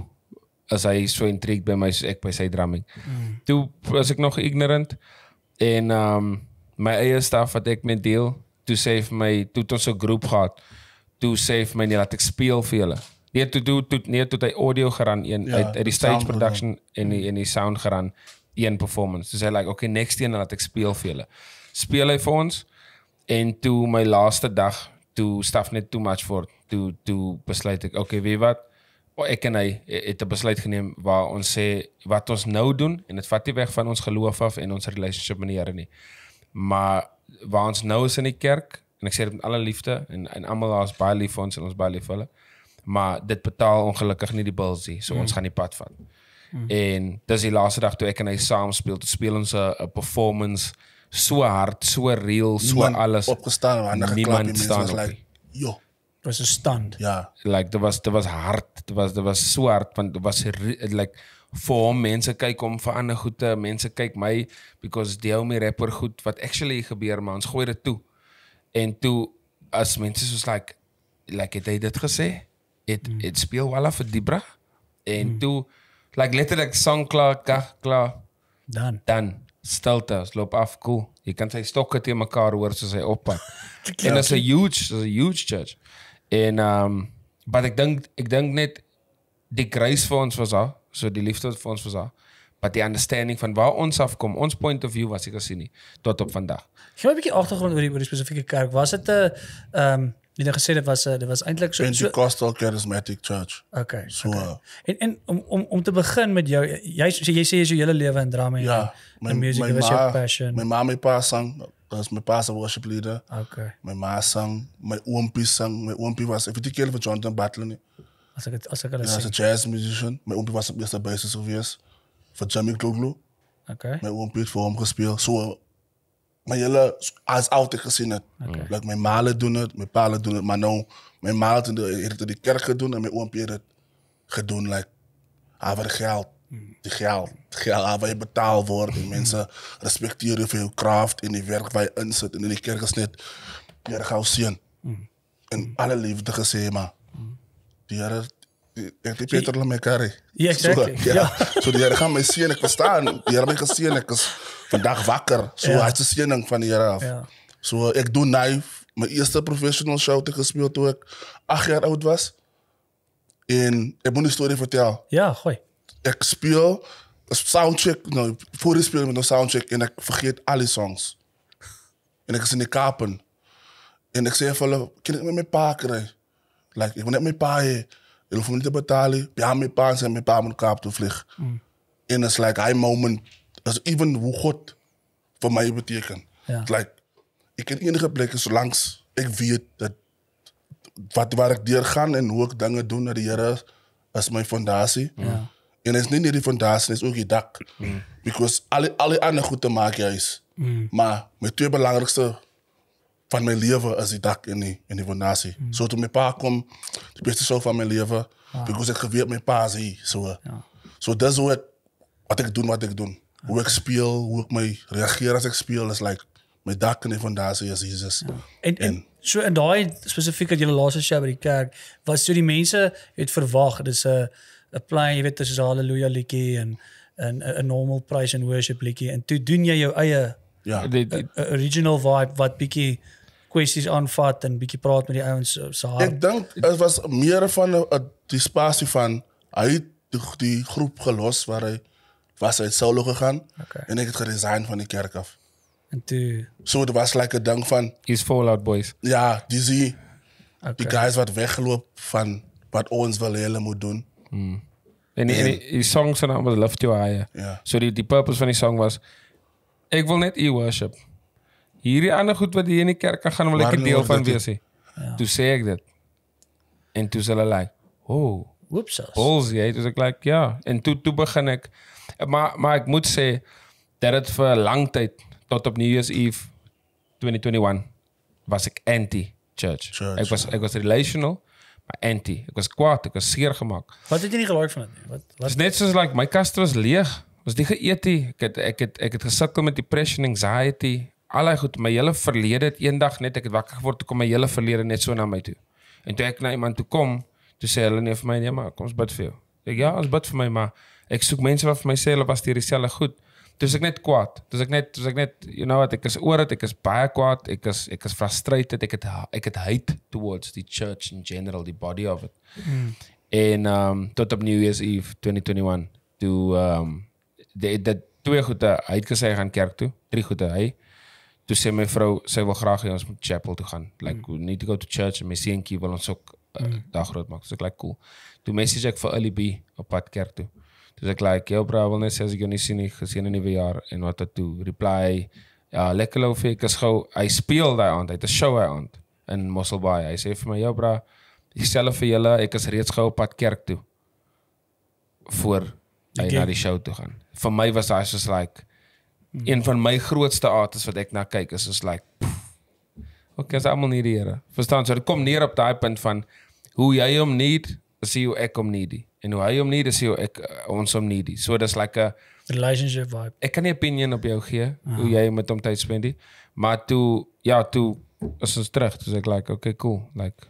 as hy so intrigued by my ek by sy drumming mm. toe was ek nog ignorant en um my eie staff wat ek met deel toe sê vir my toe het ons 'n groep gehad toe sê vir my net laat ek speel vir julle nee toe toe toe nee toe hy audio geran een ja, uit uit die stage production en die, mm. en die sound geran een performance so sê like okay next year laat ek speel vir julle speel hy vir ons en toe my laaste dag toe staff net too much for it. toen, to besluit ik, oké, okay, weet wat? Oh, ik en hij eh, het besluit genomen waar ons sê, wat ons nou doen, en het vat die weg van ons geloof af en onze relationship met die Here Maar waar ons nou is in die kerk, en ik sê het met alle liefde, en, en allemaal als baie lief ons en ons baie lief hulle, maar dit betaal ongelukkig niet die bols. zo so mm. ons gaan die pad van. Mm. En dis die laatste dag toen ik en hij samen speel, spelen speel ons performance so hard, so real, zo so alles. Opgestaan, waar geklap, niemand staan op. Like, was 'n stand. Ja. Like daar was daar was hard, daar was daar was swart so want daar was like for mense kyk om vir ander goede, mense kyk my because deel my rapper goed wat actually gebeur maar ons gooi dit toe. En toe as mense soos like like het hy dit gesê? Dit dit mm. speel wel af vir die bra. En mm. toe like letterlik song klaar, kag klaar. Dan. Dan stiltes loop af cool. Jy kan sy stokke te mekaar hoor soos hy oppad. en as 'n ja. huge, as 'n huge judge. En ehm um, wat ek dink ek dink net die grace vir ons was daar, so die liefde vir ons was daar. Maar die understanding van waar ons afkom, ons point of view was ek gesien nie tot op vandag. Gaan 'n bietjie agtergrond oor die oor die spesifieke kerk. Was dit 'n ehm um, jy het nou gesê dit was 'n dit was eintlik so 'n Pentecostal so, charismatic church. Okay. So okay. en en om om om te begin met jou jy jy sê jy is jou hele lewe in drama en ja, my, my music my was ma, your passion. My mommy passed on Because mijn pastor worship leader. Okay. mijn ma sang, mijn oompie zang. Mijn oompie was, if you take care Jonathan Batlin. Eh? Als ik het, als ik als was een jazz musician. Mijn oompie was eerst de basis geweest. Voor Jamie Kloglu. Okay. Mijn oompie heeft voor hem gespeeld. Zo, so, mijn hele, als altijd gezien het. Okay. Like, mijn malen doen het, mijn palen doen het. Maar nou, mijn malen heeft het in de kerk gedaan en mijn oompie heeft het gedaan. Like, hij had geld die geld, het geld waar je betaald worden. Mensen respecteren voor je kracht en die werk waar je in zit. En in die kerk is net, je gaat zien. En alle liefde gezien, maar. Die heren, die Peter Lemekari. Ja, exact. Ja. Zo, die heren gaan mij zien, ik verstaan. Die heren mij gezien, ik is vandaag wakker. Zo, hij is de van die heren af. Zo, ik doe naïef. Mijn eerste professional show te gespeeld toen ik acht jaar oud was. En ik moet een story vertellen. Ja, gooi ik speel soundcheck, nou, voor speel met een soundcheck en ik vergeet alle songs. En ik is in de kapen. En ik zeg van, kan ik met mijn pa krijgen? Like, ik wil net mijn pa hier. Je hoef me niet te betalen. Ja, mijn pa en mijn pa moet kaap te Mm. En dat is like, moment. Dat is even hoe God voor mij betekent. Like, ik ken enige plekken zolang ik weet dat wat, waar ik deur ga en hoe ik dingen doe naar de Heer is mijn fondatie. Ja. Ja, en dit is nie net die fondasie, dit is ook die dak. Mm. Because al die, al die ander goed te maak ja, huis. Mm. Maar my twee belangrikste van my lewe is die dak en die en die fondasie. Mm. So toe my pa kom, die beste sou van my lewe, wow. because ek geweet my pa is hier, so. Ja. So dis wat wat ek doen, wat ek doen. Okay. Hoe ek speel, hoe ek my reageer as ek speel is like my dak en die fondasie is Jesus. Ja. En, en, en so in daai spesifiek dat jy laaste show by die kerk was, so die mense het verwag dis 'n uh, apply, jy weet, soos haleluja liedjie en en 'n normal praise and worship liedjie en toe doen jy jou eie ja, die, die a, eh, a original vibe wat bietjie kwessies aanvat en bietjie praat met die ouens eh, se so hart. Ek dink dit was meer van 'n die spasie van hy die, die groep gelos waar hy was uit Saulo gegaan okay. en ek het geresign van die kerk af. En toe so dit was like 'n ding van his fallout boys. Ja, dis die okay. die guys wat weggeloop van wat ons wil hulle moet doen. Mm. En, die, en die, song zijn allemaal was Love to I. Ja. So die, die purpose van die song was... Ik wil net e-worship. Hierdie ander goed wat hier in die kerk kan gaan... wil ik een deel van wees. Ja. Toen zei ik dat. En toen zei hij... Like, oh, Whoopsas. Bullseye. Dus ik like, ja. En toen, toe begin ik... Maar, maar ik moet zeggen... dat het voor lang tijd... tot op New Year's Eve 2021... was ik anti-church. Ik was, ik was relational... my anti. Ek was kwaad, ek was seer gemaak. Wat het jy nie gelaai van dit nie? Wat wat Dis net soos like my kaster was leeg. Was nie geëet nie. Ek het ek het ek het gesukkel met depression, anxiety. Allei goed, my hele verlede het eendag net ek het wakker geword toe kom my hele verlede net so na my toe. En toe ek na iemand toe kom, toe sê hulle nee vir my, nee maar kom ons bid vir jou. Ek ja, ons bid vir my, maar ek soek mense wat vir my sê hulle was hier dieselfde goed. Dis ek net kwaad. Dis ek net dis ek net you know what ek is oor dit ek is baie kwaad. Ek is ek is frustrated. Ek het ek het hate towards the church in general, the body of it. In mm. um tot op New Year's Eve 2021 to um die dat twee goede hy het gesê hy gaan kerk toe. Drie goede hy toe sê my vrou sy wil graag hê ons moet chapel toe gaan. Like mm. we need to go to church and my seentjie wil ons ook uh, mm. daar groot maak. So ek like cool. Toe message ek vir Alibi op pad kerk toe. Dis ek like jou bro, wil net sê as ek jou nie sien nie, geseënde nuwe jaar en wat het toe reply. Ja, lekker loop ek as gou. Hy speel daai aand, hy het 'n show hy aand in Mossel Bay. Hy sê vir my, "Jou bro, dieselfde vir julle, ek is reeds gou op pad kerk toe." voor hy okay. na die show toe gaan. Vir my was hy soos like hmm. een van my grootste artists wat ek na kyk is soos like Ok, as almal nie hierre. Verstaan, so dit kom neer op daai punt van hoe jy hom need, as jy hoe ek hom needie en hoe hy hom nie dis hy ek ons hom nie die so dis like 'n relationship vibe ek kan nie opinion op jou gee ah. hoe jy met hom tyd spendie maar toe ja toe is ons terug dis ek like okay cool like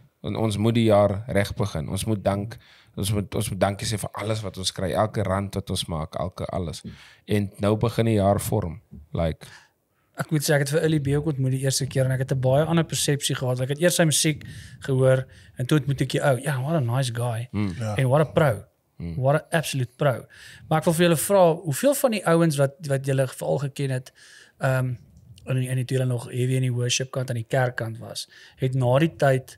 ons moet die jaar reg begin ons moet dank ons moet ons moet dankie sê vir alles wat ons kry elke rand wat ons maak elke alles en nou begin die jaar vorm like Ek moet sê ek het vir Ellie Beek ontmoet die eerste keer en ek het 'n baie ander persepsie gehad. Ek het eers sy musiek gehoor en toe het moet ek jy ou, oh, ja, what a nice guy. Mm. Yeah. Ja. En what a pro. Mm. Hmm. Wat 'n absolute pro. Maar ek wil vir julle vra, hoeveel van die ouens wat wat julle veral geken het, ehm um, in die, in die tyd nog heavy in die worship kant aan die kerk kant was, het na die tyd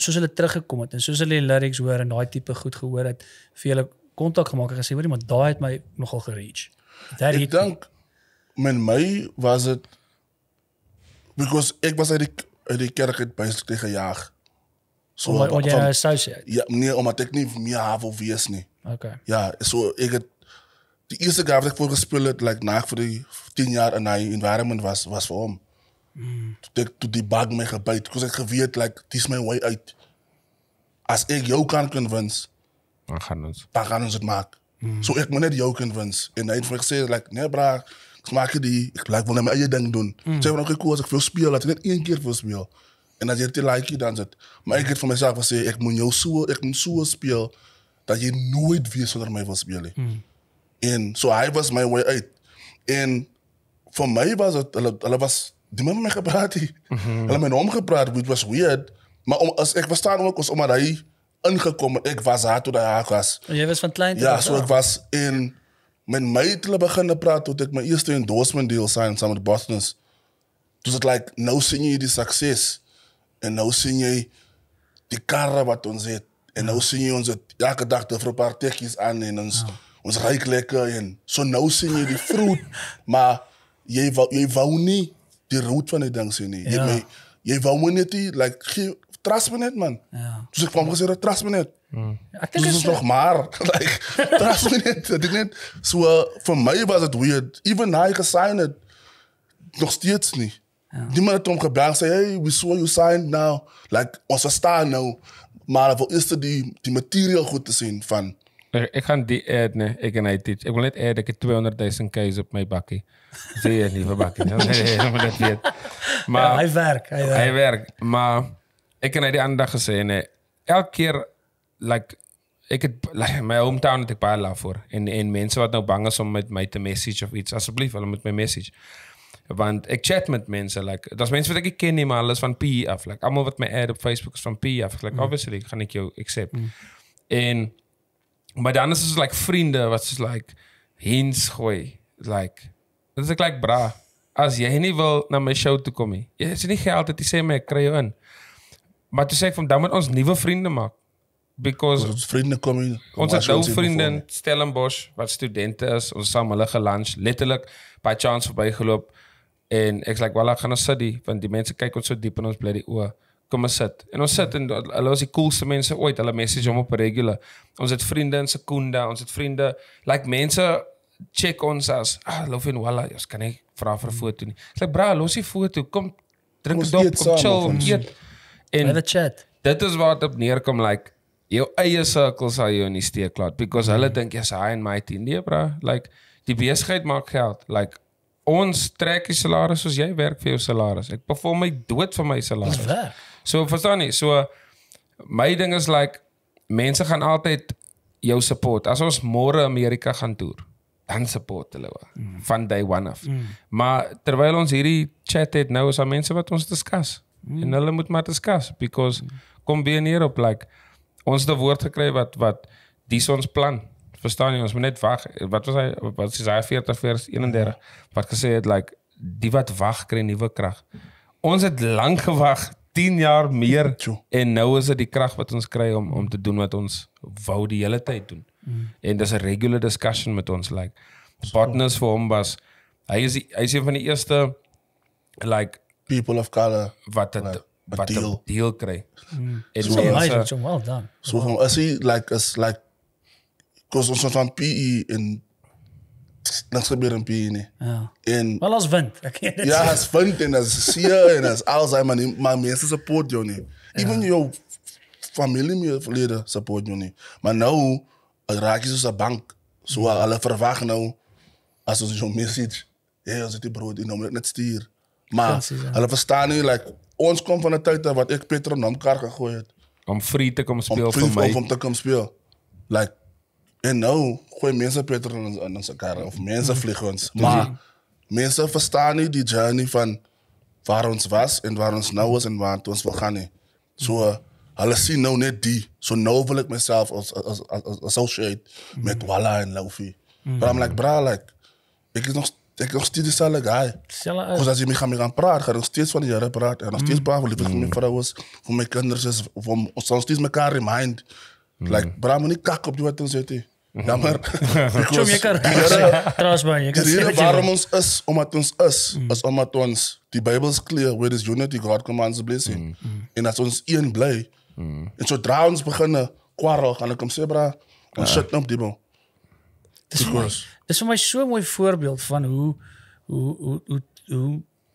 soos hulle teruggekom het en soos hulle die lyrics hoor en daai tipe goed gehoor het, vir julle kontak gemaak en gesê, "Hoorie, maar daai het my nogal gereach." Daar het dank men my was dit because ek was uit die uit die kerk het baie gestig gejaag. So, od je starší? Ja, nie, on má of v Mijavo Věsny. Okay. Ja, so, ik het, de eerste keer dat ik voor gespeeld like, na voor die tien jaar en hij environment was, was voor hem. Mm. Toen, ik, toen die bak mij gebijt, toen ik geweerd, like, this is mijn way uit. Als ik jou kan convince, dan gaan we het, dan gaan ons het maken. Mm. So, ik moet net jou convince. En hij heeft me gezegd, like, nee, bra, ik maak je die, ik like, wil mijn eigen ding doen. Ze hebben ook cool als ik veel speel, dat ik net één keer veel speel. En dan zegt hij, like dan Maar ik heb voor mezelf gezegd, ik moet jou zo, ik moet zo spelen dat je nooit weer zonder mij wil spelen. Hmm. En zo, so hij was mijn way uit. En voor mij was het, was, die man me gepraat, hij mm -hmm. gepraat omgepraat, which was weird. Maar om, als, ik verstaan ook, maar omdat hij ingekomen, ik was haar toen hij was. En oh, jij was van klein? Ja, zo so ik was in, mijn mij te beginnen praten, tot ik mijn eerste endorsement deal zijn samen met Boston's. Dus het like, nou zie je die succes. en nou sien jy die karre wat ons het en ja. nou sien jy ons het elke dag te vir 'n paar tekkies aan en ons ja. ons ry lekker en so nou sien jy die vrug maar jy wou, jy wou nie die route van die ding sien nie ja. jy jy wou moet net like gee trust me net man ja dus ek kom gesê hmm. trust me net ek dink is nog maar like trust me net dit net so uh, vir my was dit weird even hy gesign het nog steeds nie Die man heeft hem gebeld zei, hey, we saw you signed now. Like, onze star nou. Maar voor eerst die, die material goed te zien van... Ik ga die ad, Ik en hij Ik wil niet ad dat ik 200.000 keis op mijn bakkie. Zie je niet, van bakkie. Nee, maar dat niet Maar hij werkt. Hij werkt. Werk. Maar ik en hij die andere dag gezien, nee. Elke keer, like... Ik het, like, mijn hometown had ik paar voor. En, mensen wat nou bang is om met mij te message of iets. Alsjeblieft, wel met mijn message. Want ik chat met mensen. Like, dat is mensen wat ik ken niet, maar alles van PE af. Like, allemaal wat mij add op Facebook is van PE af. Like, mm. obviously, ga ik jou accept. Mm. En, maar dan is het like vrienden, wat is like hints gooi, Like, dat is like, bra. Als jij niet wil naar mijn show toe komen, je is niet geld dat die zei mij, krijg je in. Maar toen zei ik van, dan moet ons nieuwe vrienden maken. Because onze vrienden komen Onze nou vrienden, Stellenbosch, wat studenten is, onze samenlige lunch. Letterlijk, bij chance voorbij gelopen. en ek's like wel ek gaan nou sit die want die mense kyk ons so diep in ons bly die oë kom ons sit en ons sit en hulle was die coolste mense ooit hulle message hom op regula ons het vriende in sekonde ons het vriende like mense check ons as ah, love in wala jy's ja, kan nie vra vir 'n mm. foto nie ek's like bra los die foto kom drink dop kom saam, chill eet en have a chat dit is waar dit op neerkom like jou eie sirkels hou jou in die steek laat because mm. hulle dink jy's high and mighty nee bra like die besigheid maak geld like ons trek die salaris soos jy werk vir jou salaris. Ek perform my dood vir my salaris. So verstaan jy, so my ding is like mense gaan altyd jou support. As ons môre Amerika gaan toer, dan support hulle wa. Mm. Van day one af. Mm. Maar terwyl ons hierdie chat het nou is daar mense wat ons diskus. Mm. En hulle moet maar diskus because mm. kom binne hier op like ons het 'n woord gekry wat wat dis ons plan verstaan jy ons moet net wag wat was hy wat is hy 40 vers 31 wat gesê het like die wat wag kry nuwe krag ons het lank gewag 10 jaar meer en nou is dit die krag wat ons kry om om te doen wat ons wou die hele tyd doen mm. en dis 'n regular discussion met ons like partners vir hom was hy is hy is een van die eerste like people of color wat het, like, wat deel. deel kry. Mm. En so, mense, so well done. So wow. as he like as like Because ons van PE in. Niks gebeurt in PE, nee. Ja. En, Wel als vent. Ja, als vent en als sier en als Alzheimer. Maar mensen support jou niet. Even jouw familie verleden, support jou niet. Maar nou eh, raak je dus de bank. Zo, alle verwachten nou. Als ze zo'n message. Hé, hey, als het die brood in, omdat net stier. Maar alle verstaan nu, like, ons komt van de tijd dat wat ik Peter om elkaar gegooid heb. Om free te komen spelen om free, voor mij. Om te komen spelen. Like, en nou, gooi mensen peter aan, aan onze elkaar of mensen mhm. vliegen ons. Maar mensen verstaan niet die journey van waar ons was en waar ons nou is en waar het ons wil gaan. He. Zo, uh, zien nou net die. Zo nou wil ik mezelf als, associate met mhm. Walla en Laufi. Mm. But I'm like, bra, like, ik is nog ik nog steeds dezelfde guy. Dus als je met me gaan praten, ga ik nog steeds van die jaren praten. En nog steeds praten mhm. voor liefde voor mijn vrouwen, voor mijn kinderen, voor ons steeds elkaar remind. Like, Bram, moet niet kak op die wat ons zit. Mhm. Jammer. Kom jy kar. Trous baie. Die rede waarom ons is omdat ons is, mm. is omdat ons die Bybel's clear where is unity God commands blessing. Mm. Mm. En as ons een bly. Mm. En sodra ons begin kwarrel, gaan ek hom sê bra, ons ah. sit nou op die bo. Dis kos. Dis vir my so 'n mooi voorbeeld van hoe hoe hoe hoe hoe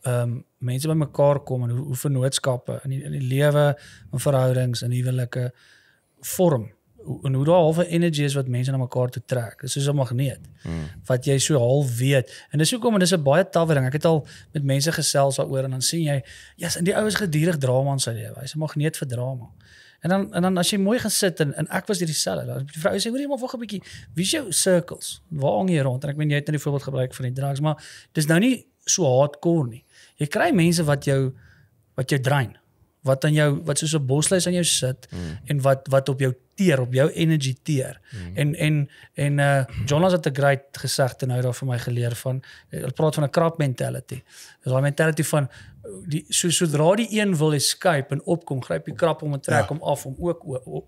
ehm um, mense by mekaar kom en hoe, hoe vennootskappe in die, in die lewe en verhoudings en huwelike vorm en hoe daar half 'n energie is wat mense na mekaar toe trek. Dit is soos 'n magneet. Mm. Wat jy so half weet. En dis hoekom en dis 'n baie tawe ding. Ek het al met mense gesels daaroor en dan sien jy, ja, yes, in die oues gedurig drama in sy lewe. Hy's 'n magneet vir drama. En dan en dan as jy mooi gesit en en ek was hierdie selle. Die vrou sê hoor jy maar vir 'n bietjie wie's jou circles? Waar hang jy rond? En ek meen jy het net nou 'n voorbeeld gebruik van die drugs, maar dis nou nie so hardcore nie. Jy kry mense wat jou wat jou drein. Wat aan jou wat soos 'n bosluis aan jou sit mm. en wat wat op jou teer op jou energy teer. Mm -hmm. En en en uh Jonas het 'n great gesegde nou daar vir my geleer van eh, hulle praat van 'n crab mentality. Dis daai mentality van die so sodra die een wil escape en opkom, gryp die crab om te trek ja. om af om ook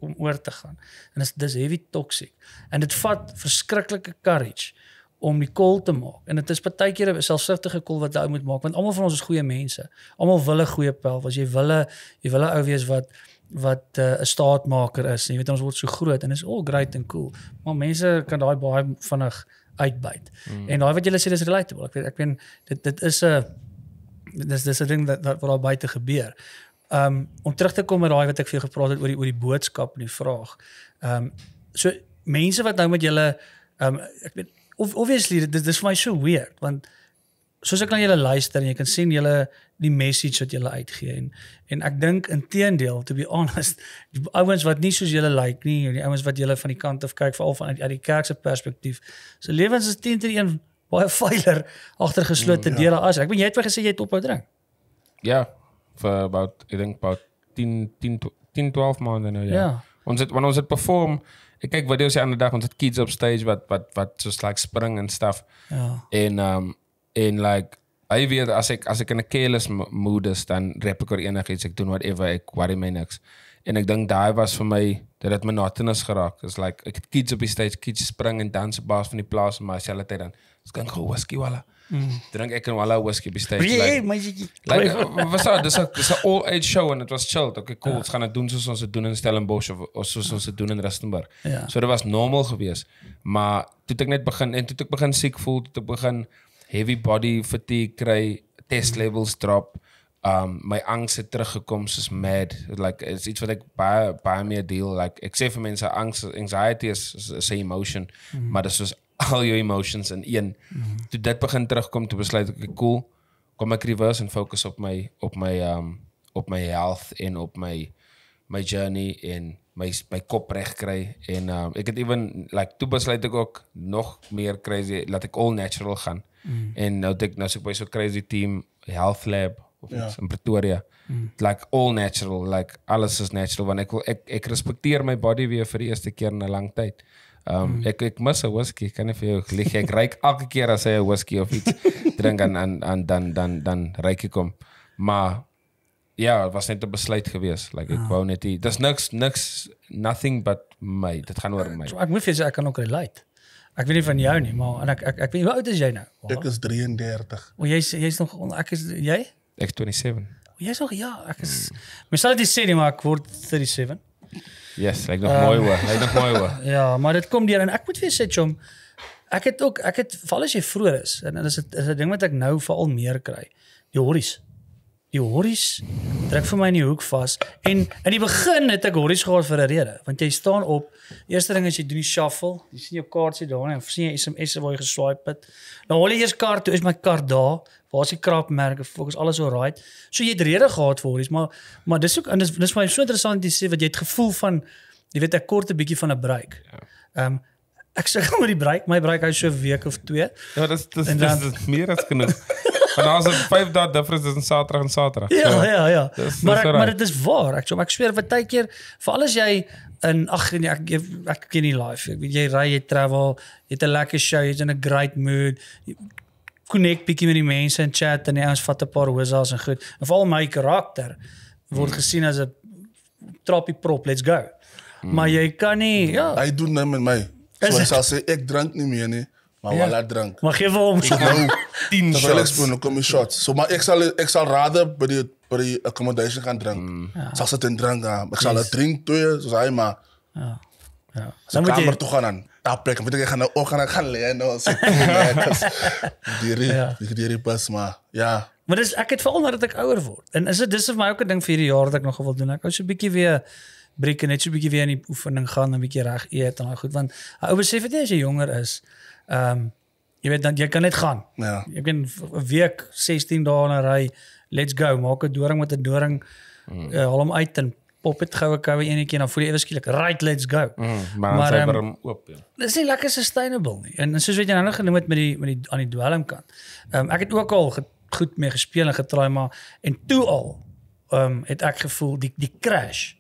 om oor te gaan. En dis dis heavy toxic. En dit vat verskriklike courage om die kol te maak. En dit is baie keer 'n selfsugtige kol wat jy moet maak want almal van ons is goeie mense. Almal wil 'n goeie pel, as jy wil 'n jy wil 'n ou wees wat wat eh, 'n uh, staatmaker is. Jy weet ons word so groot en is all oh, great and cool. Maar mense kan daai baie vinnig uitbuit. Mm. En daai wat jy sê dis relatable. Ek weet ek meen dit dit is 'n dis dis 'n ding wat wat al baie te gebeur. Um om terug te kom met daai wat ek vir jou gepraat het oor die oor die boodskap en die vraag. Um so mense wat nou met julle um ek weet obviously dit dis vir my so weird want soos ek na julle luister en jy kan sien julle die message wat julle uitgee en en ek dink inteendeel to be honest die ouens wat nie soos julle lyk like nie die ouens wat julle van die kant af kyk veral van uit die kerk se perspektief se so lewens is teen een baie veiler agter geslote mm, ja. dele as ek weet jy het vir gesê jy het ophou drink ja for about i think about 10 10 12 maande nou ja yeah. Ja. ons het wanneer ons het perform ek kyk video's die ander dag ons het kids op stage wat wat wat so slegs like spring en stuff ja en um en like hy weet as ek as ek in 'n careless mood is dan rap ek oor enigiets ek doen whatever ek worry my niks en ek dink daai was vir my dat dit my natinus geraak is like ek het kids op die stage kids spring en dans op bas van die plaas maar selfe tyd dan skink gou whiskey wala Mm. Drank ek en wala whiskey bestel. Like, like, wat sou dis is 'n all age show en dit was chill. Okay, cool. Ons ja. gaan dit doen soos ons dit doen in Stellenbosch of, of soos ons dit doen in Rustenburg. Ja. So dit was normaal geweest. Maar toe ek net begin en toe ek begin siek voel, toe ek begin heavy body fatigue kry, test levels drop. Um my angs het teruggekom soos mad. Like is iets wat ek baie baie meer deel. Like ek sê vir mense angs anxiety is same emotion, mm -hmm. maar dit is al jou emotions in een. Mm -hmm. Toe dit begin terugkom, toe besluit ek ek cool, kom ek reverse en fokus op my op my um op my health en op my my journey en my my kop reg kry en um ek het even like toe besluit ek ook nog meer crazy laat ek all natural gaan. Mm. En nou dink nou so baie so crazy team health lab of ja. iets in Pretoria. Mm. Like all natural, like alles is natural want ek ek ek respekteer my body weer vir die eerste keer in 'n lang tyd. Um mm. ek ek mis 'n whisky, kan ek vir jou lig ek reik elke keer as hy 'n whisky of iets drink en en dan dan dan dan reik ek hom. Maar ja, was net 'n besluit gewees. Like ek ah. wou net hier. Dis niks niks nothing but my. Dit gaan oor my. Ek moet vir jou sê ek kan ook relate. Ek weet nie van jou nie, maar en ek ek ek weet hoe oud is jy nou? Wow. Ek is 33. O, jy's jy's nog onder ek is jy? Ek 27. O, jy's nog ja, ek is Mens hmm. sal dit sê nie, maar ek word 37. Yes, ek nog mooi word. Ek nog mooi word. Ja, maar dit kom deur en ek moet vir sê chom ek het ook ek het val as jy vroeg is en dit is 'n ding wat ek nou veral meer kry. Die horis. Mhm die horries trek vir my in die hoek vas en in die begin het ek horries gehad vir 'n rede want jy staan op eerste ding is jy doen die shuffle jy sien jou kaart sit daar en sien jy SMS'e waar jy geswipe het nou hoor jy eers kaart toe is my kaart daar waar is die kraakmerke fokus alles al right so jy het rede gehad vir horries maar maar dis ook en dis dis my so interessant om te sê wat jy het gevoel van jy weet ek kort 'n bietjie van 'n break um, ek sê gaan met die break my break hy so 'n week of twee ja dis dis dis meer as genoeg Want daar's 'n 5 dae difference tussen Saterdag en Saterdag. Ja, so, ja, ja. Dis, maar maar dit is waar, ek sê, ek sweer vir tyd keer, veral as jy in ag nee, ek ek ken nie life. Ek weet jy ry, jy travel, jy het 'n lekker show, jy's in 'n great mood. Connect bietjie met die mense in chat en die ouens vat 'n paar hoesas en goed. En veral my karakter word hmm. gesien as 'n trappie prop, let's go. Hmm. Maar jy kan nie, ja. Hy doen net nou met my. So ek sê ek drink nie meer nie. Maar ja. wel drank. Maar geef om. Ik nou, tien shots. Dan kom je shots. So, maar ik zal, ik zal raden bij die, bij die accommodation gaan drinken. Mm. Ja. Zal ze ten drank gaan. Ik zal het drinken, zo zei maar. Ja. Ja. Dan kamer je... toe gaan aan. Daar plekken. Weet je, ik ga naar ook oh, gaan, ga leren. Nou, die die pas, maar ja. Maar dus, ek het veral nadat ek ouer word. En is dit dis vir my ook 'n ding vir hierdie jaar dat ek nog wil doen. Ek wou so 'n bietjie weer breek net so 'n bietjie weer in die oefening gaan en 'n bietjie reg eet en al goed want ou besef dit as jy jonger is, Ehm um, jy weet dan jy kan net gaan. Ja. Ek het 'n week 16 dae in 'n ry. Let's go. Maak 'n doring met 'n doring. Mm. Uh, haal hom uit en pop dit goue koue enetjie dan voel jy ewe skielik right let's go. Mm, maar maar um, oop, ja. dis nie lekker sustainable nie. En, en soos wat jy nou genoem het met die met die aan die dwelm kant. Ehm um, ek het ook al ge, goed mee gespeel en getraai maar en toe al ehm um, het ek gevoel die die crash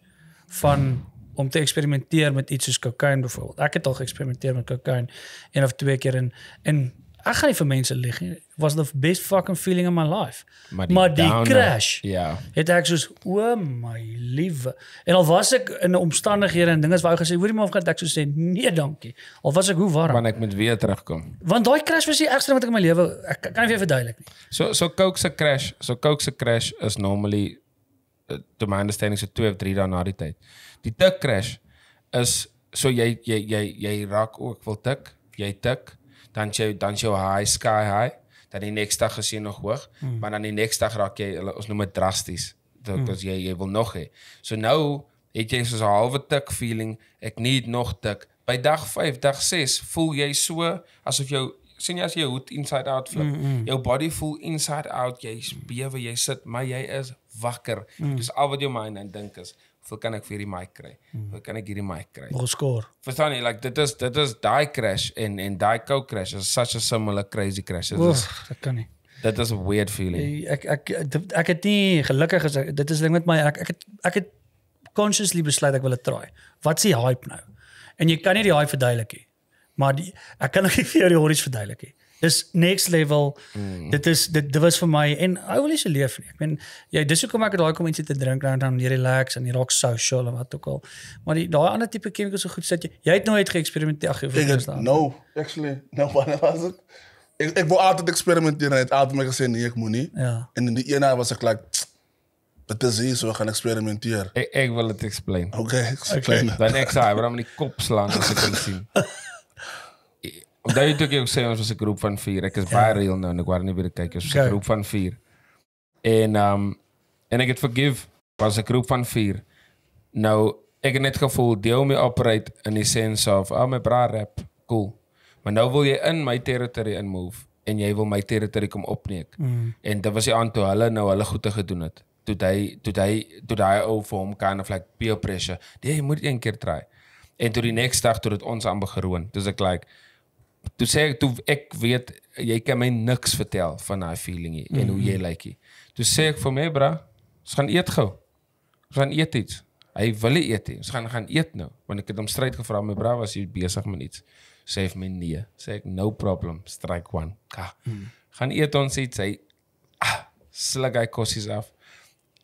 van mm om te eksperimenteer met iets soos kokain byvoorbeeld. Ek het al geëksperimenteer met kokain een of twee keer en en ek gaan nie vir mense lieg nie. Was the best fucking feeling in my life. Maar die, maar die downer, crash. Ja. Yeah. Het ek soos o oh my liewe. En al was ek in 'n omstandighede en dinge wou gesê, hoorie maar of gaan ek so sê nee dankie. Al was ek hoe warm. Want ek moet weer terugkom. Want daai crash was die ergste wat ek in my lewe ek kan nie vir jou verduidelik nie. So so coke se crash, so coke se crash is normally to my understanding so 2 of 3 dae na die tyd. Die tik crash is so jy jy jy jy raak ook wil tik, jy tik, dan jy dan jou high sky high, dan die volgende dag gesien nog hoog, hmm. maar dan die volgende dag raak jy ons noem dit drasties. Dit hmm. is jy jy wil nog hê. So nou het jy so 'n halwe tik feeling, ek need nog tik. By dag 5, dag 6 voel jy so asof jou sien jy as jy hoed inside out flip mm, mm. jou body voel inside out jy's bewe jy sit maar jy is wakker. Mm. Dis al wat jou mind aan dink is. Hoeveel kan ek vir hierdie mic kry? Mm. Hoe kan ek hierdie mic kry? Hoe skoor? Verstaan jy? Like dit is dit is daai crash en en daai coke crash is such a similar crazy crash. Dit is ek kan nie. Dit is a weird feeling. Ek ek ek, ek het nie gelukkig is ek, dit is ding met my ek ek het ek het consciously besluit ek wil dit try. Wat is die hype nou? En jy kan nie die hype verduidelik nie. Maar die, ek kan nie vir jou die horrors verduidelik nie. Dis next level. Mm. Dit is dit, dit was voor mij en ou wil jy leef nie. Ek meen jy dis hoekom ek daai kom mense te drink dan dan jy relax en jy raak social en wat ook al. Maar die daai ander tipe chemicals so goed sit jy. Jy het nooit geëksperimenteer ag jy staan. No, actually no one was it. Ik ek wou altyd eksperimenteer en het altyd my gesê nee ek niet. Ja. En in die ene was ik like Dit is hier, so we gaan experimenteren. Ik, ik wil het explain. Oké, okay, explain. Okay. Dan ik zei, waarom die kop slaan als ik het zie. Onthou jy toe ek jou gesê ons was 'n groep van 4. Ek is baie yeah. Ja. real nou en ek wou net weer kyk as 'n groep van 4. En um en ek het forgive was 'n groep van 4. Nou ek het net gevoel deel my operate in die sense of oh my bra rap cool. Maar nou wil jy in my territory in move en jy wil my territory kom opneek. Mm. En dit was die aan toe hulle nou hulle goede gedoen het. Toe hy toe hy toe daai ou vir hom kind of like peer pressure. Jy moet een keer try. En toe die next dag toe het ons aan begeroon. Dis ek like Toen zei ik, toe ik weet, jij kan mij niks vertellen van haar feeling en hoe jij mhm. lijkt. Toen zei ik voor mij, bra, ze gaan eet gou. Ze gaan eet iets. Hij wil eten. Ze gaan gaan eet nou. Want ik heb hem strijd gevraagd, mijn bra, was hier besig met iets? Ze heeft me niet. Zei ik, no problem, strike one. Ka. Mhm. Gaan eet ons iets. Hij, ah, slag hij kostjes af.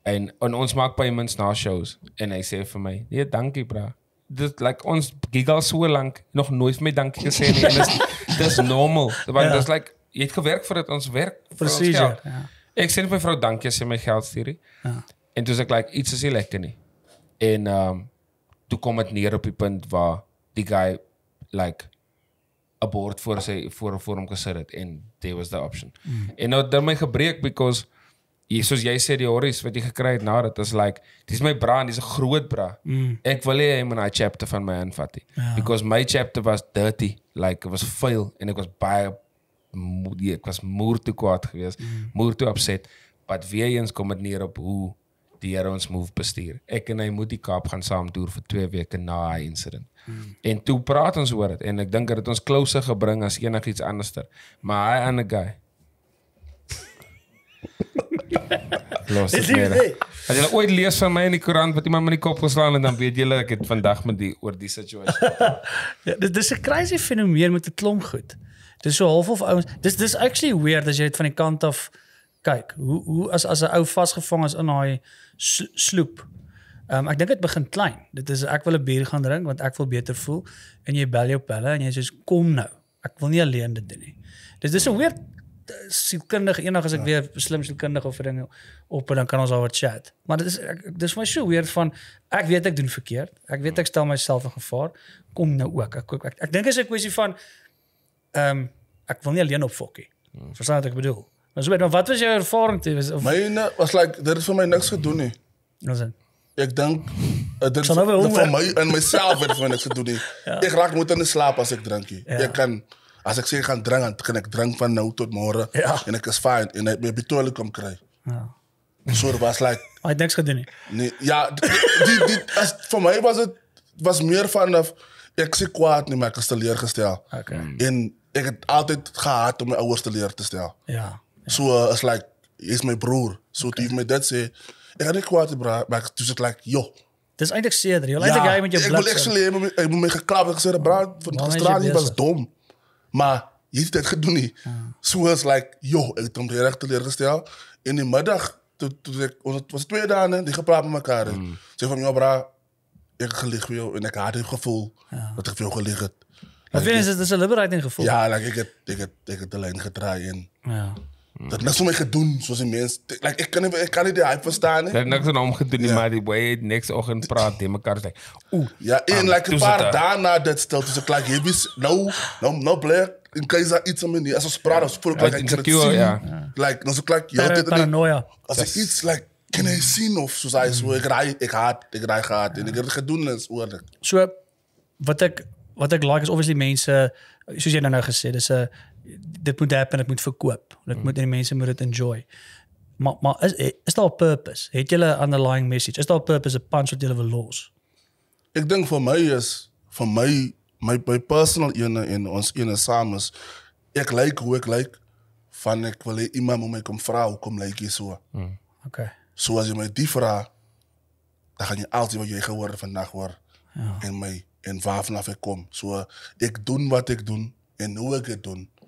En, en ons maakt payments na shows. En hij zei voor mij, nee, dankie bra. dit like ons giggle so lank nog nooit my dankie gesê nie en dis dis normal want ja. dis like jy het gewerk vir dit ons werk presies ja ek sê my vrou dankie sê my geld stuurie ja en dis ek like iets is nie lekker nie en ehm um, toe kom dit neer op die punt waar die guy like 'n bord voor sy voor voor hom gesit het en there was the option mm. en nou dan my gebreek because Jesus jy sê die horries wat jy gekry het na nou, dit is like dis my bra, dis 'n groot bra. Mm. Ek wil hê hy moet hy chapter van my aanvat. Ja. Because my chapter was dirty, like it was vuil en ek was baie moedie, ek was moer toe kwaad geweest, mm. moer toe opset, wat weer eens kom dit neer op hoe die Here ons move bestuur. Ek en hy moet die Kaap gaan saam toer vir 2 weke na hy incident. Mm. En toe praat ons oor dit en ek dink dit het ons closer gebring as enigiets anderster. Maar hy ander guy Los dit weer. Het jy nou ooit lees van my in die koerant wat iemand my in die kop geslaan het dan weet jy ek het vandag met die oor die situasie. ja, dit is 'n crazy fenomeen met 'n klomp goed. Dis so half of ouens. Dis dis actually weird as jy dit van die kant af kyk. Hoe hoe as as 'n ou vasgevang is in daai sloep. Um, ek dink dit begin klein. Dit is ek wil 'n bier gaan drink want ek wil beter voel en jy bel jou pelle en jy sê kom nou. Ek wil nie alleen dit doen nie. Dis dis 'n weird sielkundig, enig as ek ja. weer slim sielkundig of 'n op dan kan ons al wat chat. Maar dit is ek, dis my show weer van ek weet ek doen verkeerd. Ek weet ek stel myself in gevaar. Kom nou ook. Ek ek, ek, ek dink is 'n kwessie van ehm um, ek wil nie alleen op fokkie. Hmm. Verstaan wat ek bedoel? Maar so, maar wat was jou ervaring toe? Was, of... Myne nou, was like dit het vir my niks gedoen nie. Ons en Ek dink uh, dit nou vir my en myself het vir my niks gedoen nie. ja. Ek raak moet in slaap as ek drinkie. Ja. Ek kan als ik zeg ik drangen, dan kan ik drank van nou tot morgen. En ik is fijn. En ik ben betoorlijk om krijgen. Ja. Zo, was like... Oh, je niks gedaan? Nee, ja. Die, die, als, voor mij was het was meer van... Of, ik zie kwaad niet, maar ik is teleurgesteld. Okay. Mm. En ik heb altijd gehad om mijn ouders teleur te stellen. Ja. Zo, ja. Eh, is like, is mijn broer. Zo, so, okay. dat zei... Ik had niet kwaad, bra, maar dus ik like, joh... Het is eigenlijk met joh. Ja, ik wil echt leren. Ik moet me geklapt. Ik zei, bra, van de straat, dat is dom. Maar je dat gaat doen niet. Zoals, like, joh, ik kom te leren gesteld. In die middag, toen, ik, was twee dagen, die gepraat met elkaar. Mm. Ze mm. van, joh, bra, ik gelicht in en ik had het gevoel dat ik veel gelicht. Maar vinden ze het een liberheid gevoel? Ja, like, ik heb ik het, ik het de lijn gedraaid in. Ja. Mm. Dat net zo'n gedoe, zoals die mensen. Like, ik, kan, ik kan niet de hype verstaan. Hè. Dat is niks om gedoe, ja. maar die boy niks ook in praat in elkaar. Like, oeh. Ja, en like, een paar daarna dat stelt. Dus ik like, je nou, nou, nou, blij. In Kaiza iets aan me Als ze praten, als voel ik, like, ik kan het zien. Ja. Like, dan zo, like, je had Paranoia. Als ik iets, like, kan hij zien of zo zei zo, ik raai, ik haat, ik raai gaat. En ik heb het gedoe, is oorlijk. Zo, wat ik, wat ik like is obviously mensen, zoals jij nou, nou gezegd, is dit moet happen, dit moet verkoop. Dit hmm. moet die mense moet dit enjoy. Maar maar is eh, is daar 'n purpose? Het jy 'n underlying message? Is daar 'n purpose, 'n punch wat jy wil los? Ek dink vir my is vir my my my personal ene en ons ene saam is ek like hoe ek like van ek wil iemand om my kom vra hoe kom like jy so. Mm. Okay. So as jy my die vra dan gaan jy altyd wat jy gehoor vandag hoor. Ja. En my en waar vanaf ek kom. So ek doen wat ek doen en hoe ek dit doen. Mm.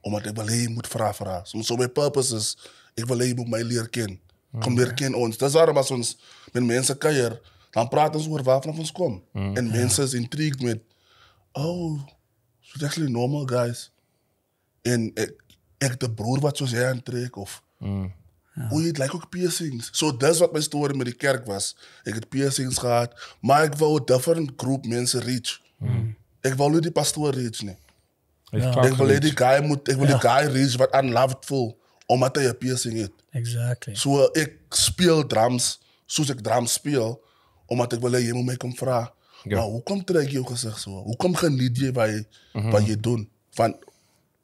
Omdat ik wil je moet vragen. Soms zo mijn purposes. Ik wil je moet mij leren kennen. Kom leren mm. kennen ons. Dat is waarom als ons met mensen keier, dan praten ze over waar van ons komt. Mm. En mensen zijn intrigued met, oh, it's actually normal guys. En ik, ik de broer wat zoals jij aantrekt of... Mm. Ja. het lijkt ook piercings. Zo, so, dat is wat mijn story met die kerk was. Ik heb piercings gehad, maar ik wil een different groep mensen reach. Ik wil nu die pastoor reach, ik wil die guy, moet, ik wil die guy reach wat aan voel, omdat hij een piercing heeft. Exactly. Zo, so, ik speel drums, zoals ik drums speel, omdat ik wil dat je moet mij komt vragen. Maar hoe komt er je gezegd zo? Hoe komt geen liedje wat je, mm -hmm. wat je doet? Van,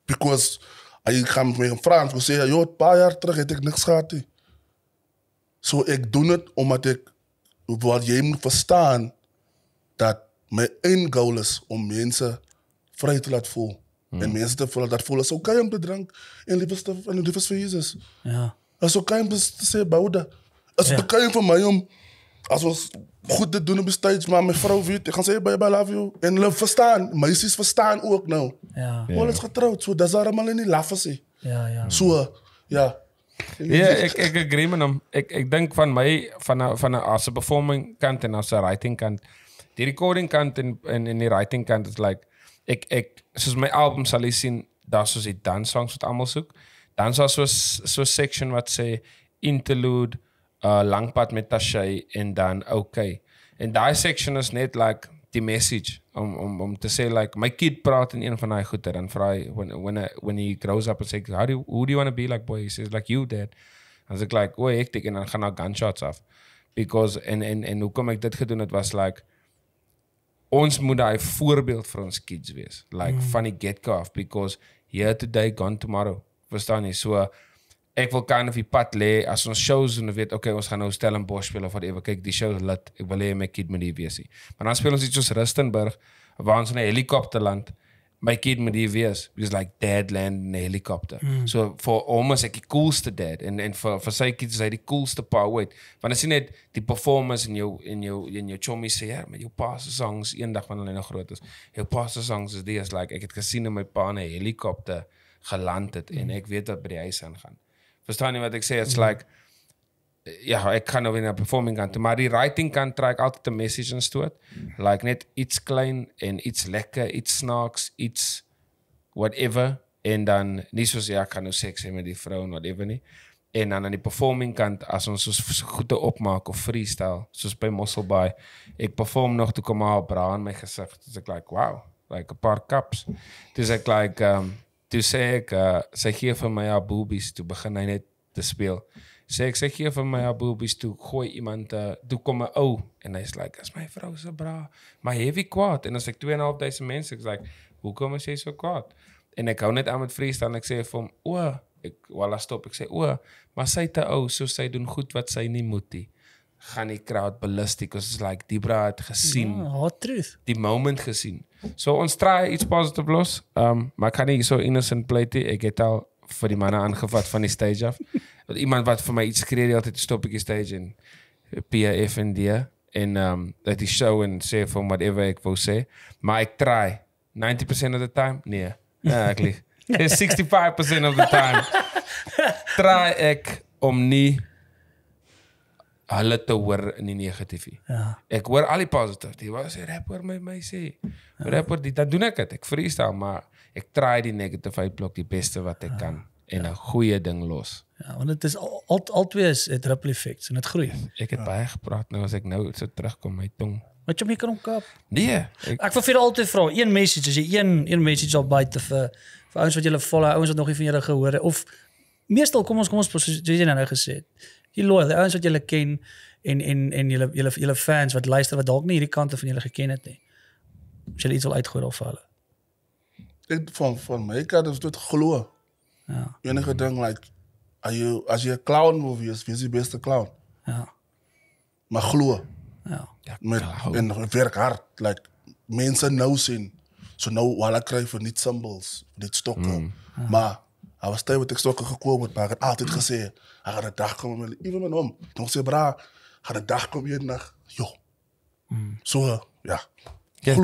because, ik ga me vragen, ik zeggen joh, een paar jaar terug heb ik niks gehad. Zo, so, ik doe het omdat ik, wat jij moet verstaan, dat mijn één goal is om mensen vrij te laten voelen. Hmm. En mensen voelen, dat voelen zo kan op drank en liefst en liefdes voor Jezus. Ja. Als zo kan je zeggen, als Het is bekend voor mij om, als we goed dit doen op de stage, maar mijn vrouw weet, ik ga zeggen, bye bye, love you. En we verstaan, maar je verstaan ook nou. Ja. Alles getrouwd, zo, dat is allemaal in die laffen. Ja, ja. Zo, ja. Ja, ik, ik agree met hem. Ik, ik denk van mij, van, de, van de, als de performing kant en als de writing kant. Die recording kant en, en, en die writing kant is like, ik, ik, soos my album sal jy sien daar soos die dance songs wat almal soek. Dan is daar so so section wat sê interlude, uh langpad met Tashay en dan okay. En daai section is net like die message om om om te sê like my kid praat in een van daai goeie dan vra hy when when when he grows up and say how do you, who do you want to be like boy he says like you dad as ek like o ek dik en dan gaan na gunshots af because en en en hoekom ek dit gedoen het was like ons moet daai voorbeeld vir ons kids wees like mm. funny get go off because here today gone tomorrow verstaan jy so ek wil kind of die pad lê as ons shows en weet okay ons gaan nou Stellenbosch speel of wat ewe kyk die show laat ek wil hê my kid moet hier wees hier maar dan speel ons iets soos Rustenburg waar ons in 'n helikopter land mm my kid moet hier wees. He's like dad land in 'n helikopter. Mm. So for almost like die coolste dad en en vir vir sy kids is hy die coolste pa ooit. Want as jy net die performance in jou in jou in jou chommy sê, ja, met jou pa se songs eendag wanneer hulle nou groot is. Jou pa se songs is dis like ek het gesien my pa in 'n helikopter geland het mm. en ek weet wat by die huis aangaan. Verstaan jy wat ek sê? It's mm. like ja, ek kan nou in 'n performing kan, maar die writing kan trek altyd 'n message instoot. Like net iets klein en iets lekker, iets snacks, iets whatever en dan nie soos ja, kan nou seks hê met die vrou en whatever nie en dan aan die performing kant as ons so goede opmaak of freestyle soos by Muscle Bay ek perform nog toe kom haar bra in my gesig dis ek like wow like 'n paar cups dis ek like um toe sê ek uh, sy gee vir my haar boobies toe begin hy net te speel sê ek sê gee vir my abubis toe gooi iemand uh, toe kom 'n ou en hy's like as my vrou se bra my heavy kwaad en as ek 2.500 mense ek's like hoekom is jy so kwaad en ek hou net aan met vrees dan ek sê vir hom o ek voilà stop ek sê o maar sy te ou so sy doen goed wat sy nie moet nie gaan die crowd ballistiek ons is like die bra het gesien ja, hot truth die moment gesien so ons try iets positief los um maar kan nie so innocent play dit ek het al vir die manne aangevat van die stage af dat iemand wat voor mij iets creëerde, altijd ik stoppige stage in eh, en dia. En ehm, dat is zo en zeg van whatever ik wil zeggen. Maar ik try. 90% of the time? Nee. Eigenlijk. 65% of the time. try ik om niet hulle te hoor in die negatief. Ja. Ek hoor al die positief. Die was 'n rapper met my sê. Ja. Rapper dit dan doen ek dit. Ek freestyle maar ek try die negative blok die beste wat ik kan. en 'n ja. goeie ding los. Ja, want dit is al altwee al is dit ripple effects en dit groei. Ek het ja. baie gepraat nou as ek nou so terugkom my tong. Wat jy my kan omkap? Nee, ek, ek wil vir altyd vra, een message as jy een een message al buite vir vir ouens wat julle volle ouens wat nog nie van julle gehoor het of meestal kom ons kom ons soos jy nou nou gesê het. Die loyal, die ouens wat julle ken en en en julle julle julle fans wat luister wat dalk nie hierdie kante van julle geken het nie. Sal iets wil uitgooi daar vir hulle. Dit van van my kant is dit glo. Ja. Enige ding, like, als je, als je een clown movie is, wie is beste clown? Ja. Maar gloeien. Ja. Met, en werk hard. Like, mensen nou zien. Zo so nou, wat ik krijg voor niet symbols, niet stokken. Mm. Ja. Maar hij was tijd met de stokken gekomen, maar ik had altijd gezegd, hij gaat een dag komen, met, even met hem. Toen zei bra, gaat een dag komen hier dag. Joh. Mm. Zo, ja. Kijk,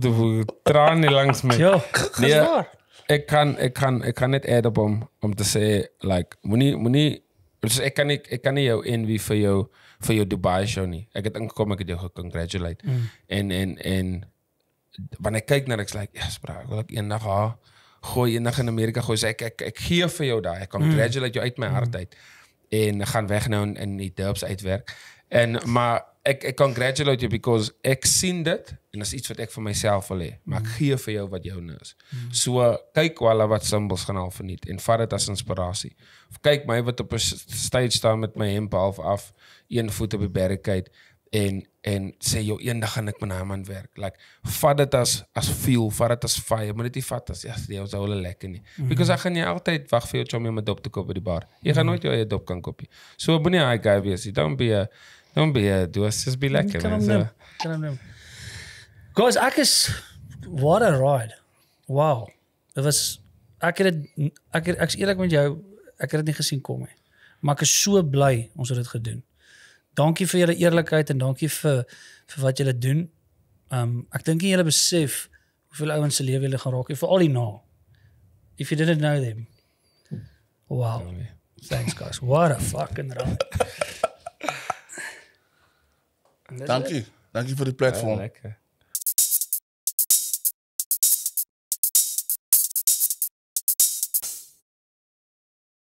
die tranen langs me. Ja, ja ik kan, ik kan, ik kan niet add op om, om te zeggen, like, moet niet, moet niet, dus ik kan niet, ik kan niet jou envy voor jou, voor jou Dubai show niet. Ik heb kom ik je congratulate. Mm. En, en, en, wanneer ik kijk naar, ik like, yes bro, ik wil ik een dag, oh, gooi dag in Amerika, gooi ze, ik, ik, ik geef voor jou daar. Ik mm. congratulate mm. jou uit mijn mm. hart uit. En gaan weg nou en die dubs uitwerken. En, maar, ek ek congratulate you because ek sien dit en dit is iets wat ek vir myself wil hê. Maar ek mm. gee vir jou wat joune is. Mm. So kyk hoe hulle wat symbols gaan al verniet en vat dit as inspirasie. Of kyk my wat op 'n stage staan met my hemp half af, een voet op die barricade en en sê jou eendag gaan ek met my man werk. Like vat dit as as feel, vat dit as fire. Moet dit nie vat as ja, dit is hulle lekker nie. Mhm. Because mm. ek gaan nie altyd wag vir jou om jou dop te koop by die bar. Jy gaan mm. nooit jou eie dop kan koop nie. So moenie hy guy wees. Don't be a Dan by jy dosis by lekker mense. Kan hom kan hom neem. Guys, ek is what a ride. Wow. Dit was ek het ek het, ek is eerlik met jou, ek het dit nie gesien kom nie. Maar ek is so bly ons het dit gedoen. Dankie vir julle eerlikheid en dankie vir vir wat julle doen. Um ek dink nie julle besef hoeveel ouens se lewe hulle gaan raak nie, veral die na. If you didn't know them. Wow. Thanks guys. What a fucking ride. Dank je, Dank je voor dit platform.